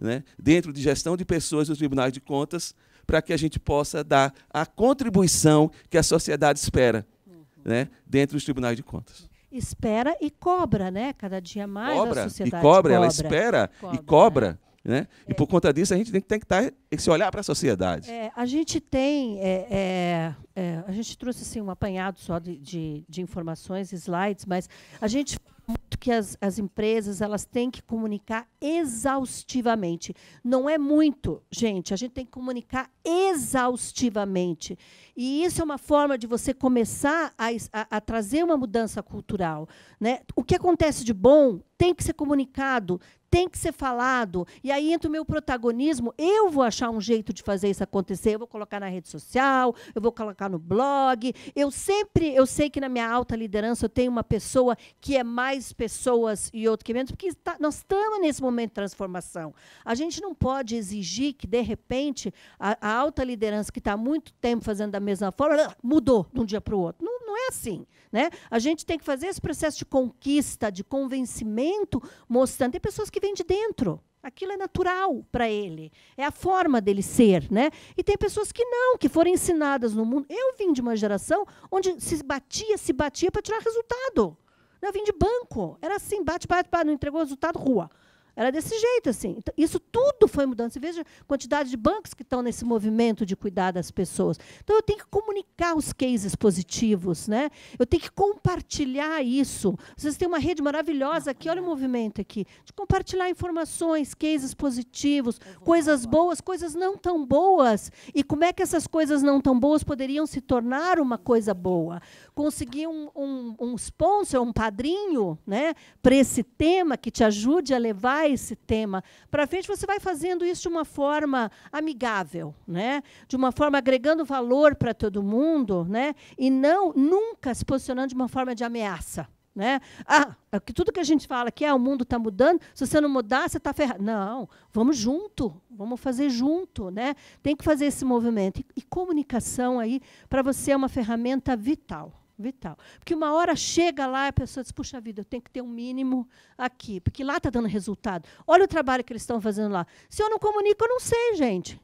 né, dentro de gestão de pessoas nos tribunais de contas, para que a gente possa dar a contribuição que a sociedade espera uhum. né, dentro dos tribunais de contas espera e cobra, né? Cada dia mais cobra, a sociedade e cobra, cobra. ela espera cobra, e cobra. Né? Né? É. E por conta disso, a gente tem que, que estar, esse olhar para a sociedade. É, a gente tem. É, é, é, a gente trouxe assim, um apanhado só de, de, de informações, slides, mas a gente muito que as, as empresas elas têm que comunicar exaustivamente. Não é muito, gente. A gente tem que comunicar exaustivamente. E isso é uma forma de você começar a, a, a trazer uma mudança cultural. Né? O que acontece de bom tem que ser comunicado, tem que ser falado. E aí entra o meu protagonismo. Eu vou achar um jeito de fazer isso acontecer. Eu vou colocar na rede social, eu vou colocar no blog. Eu sempre, eu sei que na minha alta liderança eu tenho uma pessoa que é mais pessoas e outra que menos, porque tá, nós estamos nesse momento de transformação. A gente não pode exigir que, de repente, a, a alta liderança que está há muito tempo fazendo da mesma forma, mudou de um dia para o outro não é assim. Né? A gente tem que fazer esse processo de conquista, de convencimento, mostrando. Tem pessoas que vêm de dentro. Aquilo é natural para ele, é a forma dele ser, né? E tem pessoas que não, que foram ensinadas no mundo. Eu vim de uma geração onde se batia, se batia para tirar resultado. Eu vim de banco, era assim, bate, bate, bate, não entregou resultado, rua. Era desse jeito, assim. Então, isso tudo foi mudando. Você veja a quantidade de bancos que estão nesse movimento de cuidar das pessoas. Então, eu tenho que comunicar os cases positivos, né? Eu tenho que compartilhar isso. Vocês têm uma rede maravilhosa aqui, olha o movimento aqui. De compartilhar informações, cases positivos, coisas boas, coisas não tão boas. E como é que essas coisas não tão boas poderiam se tornar uma coisa boa? conseguir um, um, um sponsor, um padrinho né, para esse tema, que te ajude a levar esse tema para frente, você vai fazendo isso de uma forma amigável, né, de uma forma agregando valor para todo mundo, né, e não nunca se posicionando de uma forma de ameaça. Né? Ah, é tudo que a gente fala que é ah, o mundo está mudando, se você não mudar, você está ferrado. Não, vamos junto, vamos fazer junto, né? Tem que fazer esse movimento. E, e comunicação aí para você é uma ferramenta vital vital. Porque uma hora chega lá e a pessoa diz, puxa vida, eu tenho que ter um mínimo aqui, porque lá está dando resultado. Olha o trabalho que eles estão fazendo lá. Se eu não comunico, eu não sei, gente.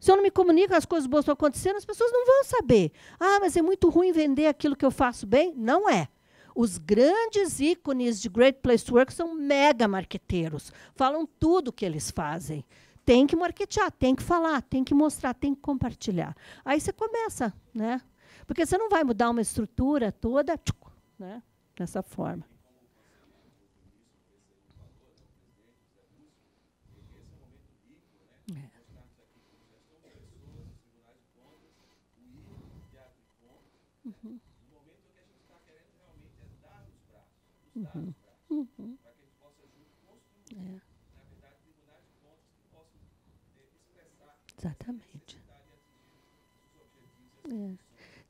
Se eu não me comunico, as coisas boas estão acontecendo, as pessoas não vão saber. Ah, mas é muito ruim vender aquilo que eu faço bem? Não é. Os grandes ícones de Great Place to Work são mega marqueteiros. Falam tudo o que eles fazem. Tem que marketear, tem que falar, tem que mostrar, tem que compartilhar. Aí você começa, né? Porque você não vai mudar uma estrutura toda tchuc, né, dessa forma. É. Uhum. uhum. para que a gente possa junto construir, é. na verdade, tribunais de contas que possam expressar Exatamente.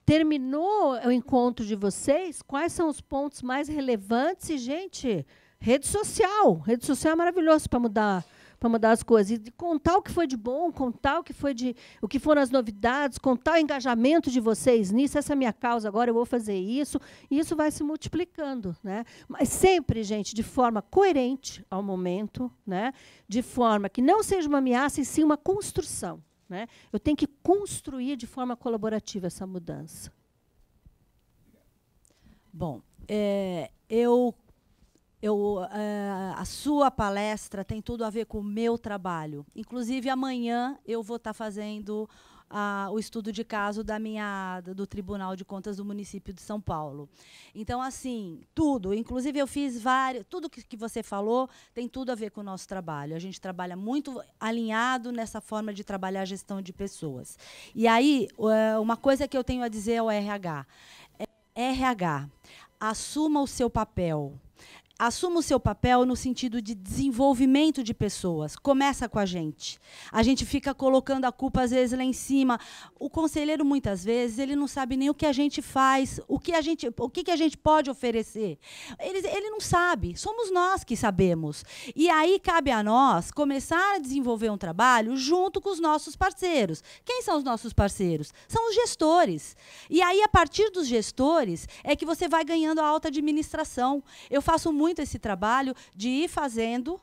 terminou o encontro de vocês, quais são os pontos mais relevantes? E, gente, rede social. Rede social é maravilhoso para mudar para mudar as coisas e contar o que foi de bom, contar o que foi de o que foram as novidades, contar o engajamento de vocês nisso, essa é a minha causa agora eu vou fazer isso, e isso vai se multiplicando, né? Mas sempre, gente, de forma coerente ao momento, né? De forma que não seja uma ameaça e sim uma construção. Né? Eu tenho que construir de forma colaborativa essa mudança. Bom, é, eu, eu, é, a sua palestra tem tudo a ver com o meu trabalho. Inclusive, amanhã eu vou estar tá fazendo o estudo de caso da minha do Tribunal de Contas do município de São Paulo. Então, assim, tudo, inclusive eu fiz várias, tudo que, que você falou tem tudo a ver com o nosso trabalho. A gente trabalha muito alinhado nessa forma de trabalhar a gestão de pessoas. E aí, é, uma coisa que eu tenho a dizer ao RH, é, RH, assuma o seu papel assuma o seu papel no sentido de desenvolvimento de pessoas. Começa com a gente. A gente fica colocando a culpa às vezes lá em cima. O conselheiro muitas vezes ele não sabe nem o que a gente faz, o que a gente, o que, que a gente pode oferecer. Ele, ele não sabe. Somos nós que sabemos. E aí cabe a nós começar a desenvolver um trabalho junto com os nossos parceiros. Quem são os nossos parceiros? São os gestores. E aí a partir dos gestores é que você vai ganhando a alta administração. Eu faço muito muito esse trabalho de ir fazendo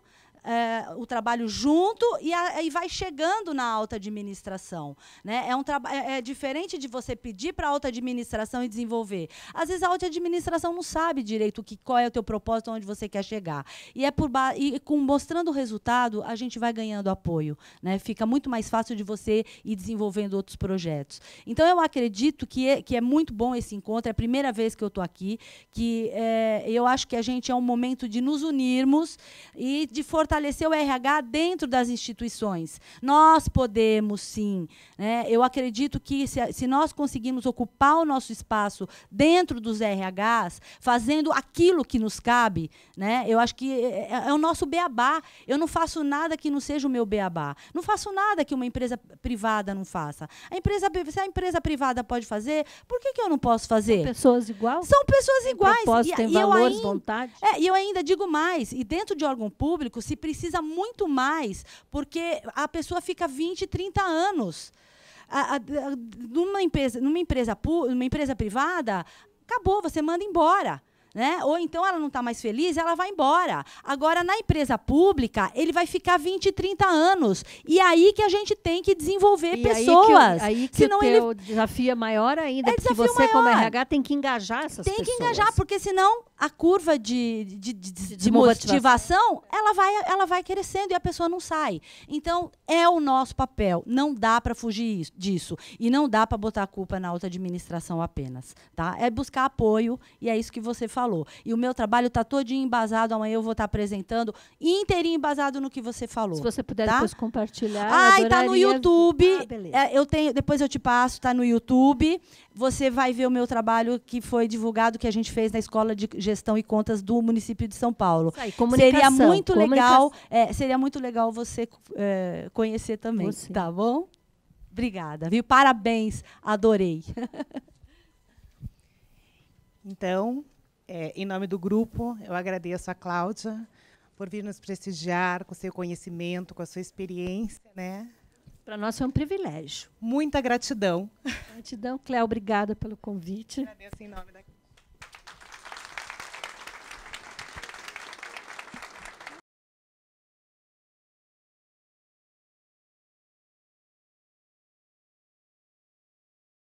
é, o trabalho junto e, aí vai chegando na alta administração. Né? É, um é, é diferente de você pedir para a alta administração e desenvolver. Às vezes a alta administração não sabe direito que, qual é o teu propósito, onde você quer chegar. E é por e com, mostrando o resultado, a gente vai ganhando apoio. Né? Fica muito mais fácil de você ir desenvolvendo outros projetos. Então eu acredito que é, que é muito bom esse encontro, é a primeira vez que eu estou aqui, que é, eu acho que a gente é um momento de nos unirmos e de fortalecer fortalecer o RH dentro das instituições. Nós podemos sim. Né? Eu acredito que se, se nós conseguimos ocupar o nosso espaço dentro dos RHs, fazendo aquilo que nos cabe, né? eu acho que é, é, é o nosso beabá. Eu não faço nada que não seja o meu beabá. Não faço nada que uma empresa privada não faça. A empresa, se a empresa privada pode fazer, por que, que eu não posso fazer? São pessoas iguais? São pessoas iguais. Tem e, tem e valores, ainda, vontade. É, e eu ainda digo mais, e dentro de órgão público, se precisa muito mais, porque a pessoa fica 20, 30 anos. A, a, a, numa, empresa, numa, empresa, numa empresa privada, acabou, você manda embora. Né? Ou então ela não está mais feliz, ela vai embora. Agora, na empresa pública, ele vai ficar 20, 30 anos. E aí que a gente tem que desenvolver e pessoas. Aí que, eu, aí que ele... desafio é maior ainda, é porque você, maior. como RH, tem que engajar essas tem pessoas. Tem que engajar, porque senão a curva de, de, de, de, de motivação, ela vai, ela vai crescendo e a pessoa não sai. Então, é o nosso papel. Não dá para fugir disso. E não dá para botar a culpa na alta administração apenas. Tá? É buscar apoio, e é isso que você falou. E o meu trabalho está todo embasado. Amanhã eu vou estar tá apresentando inteirinho embasado no que você falou. Se você puder tá? depois compartilhar. Ah, está no YouTube. Ah, é, eu tenho, depois eu te passo, está no YouTube. Você vai ver o meu trabalho que foi divulgado, que a gente fez na Escola de Gestão e Contas do município de São Paulo. Aí, seria muito legal, é, seria muito legal você é, conhecer também, você. tá bom? Obrigada, viu? Parabéns, adorei. então, é, em nome do grupo, eu agradeço a Cláudia por vir nos prestigiar com seu conhecimento, com a sua experiência, né? Para nós foi é um privilégio. Muita gratidão. Gratidão, Cléo, obrigada pelo convite. Agradeço em nome da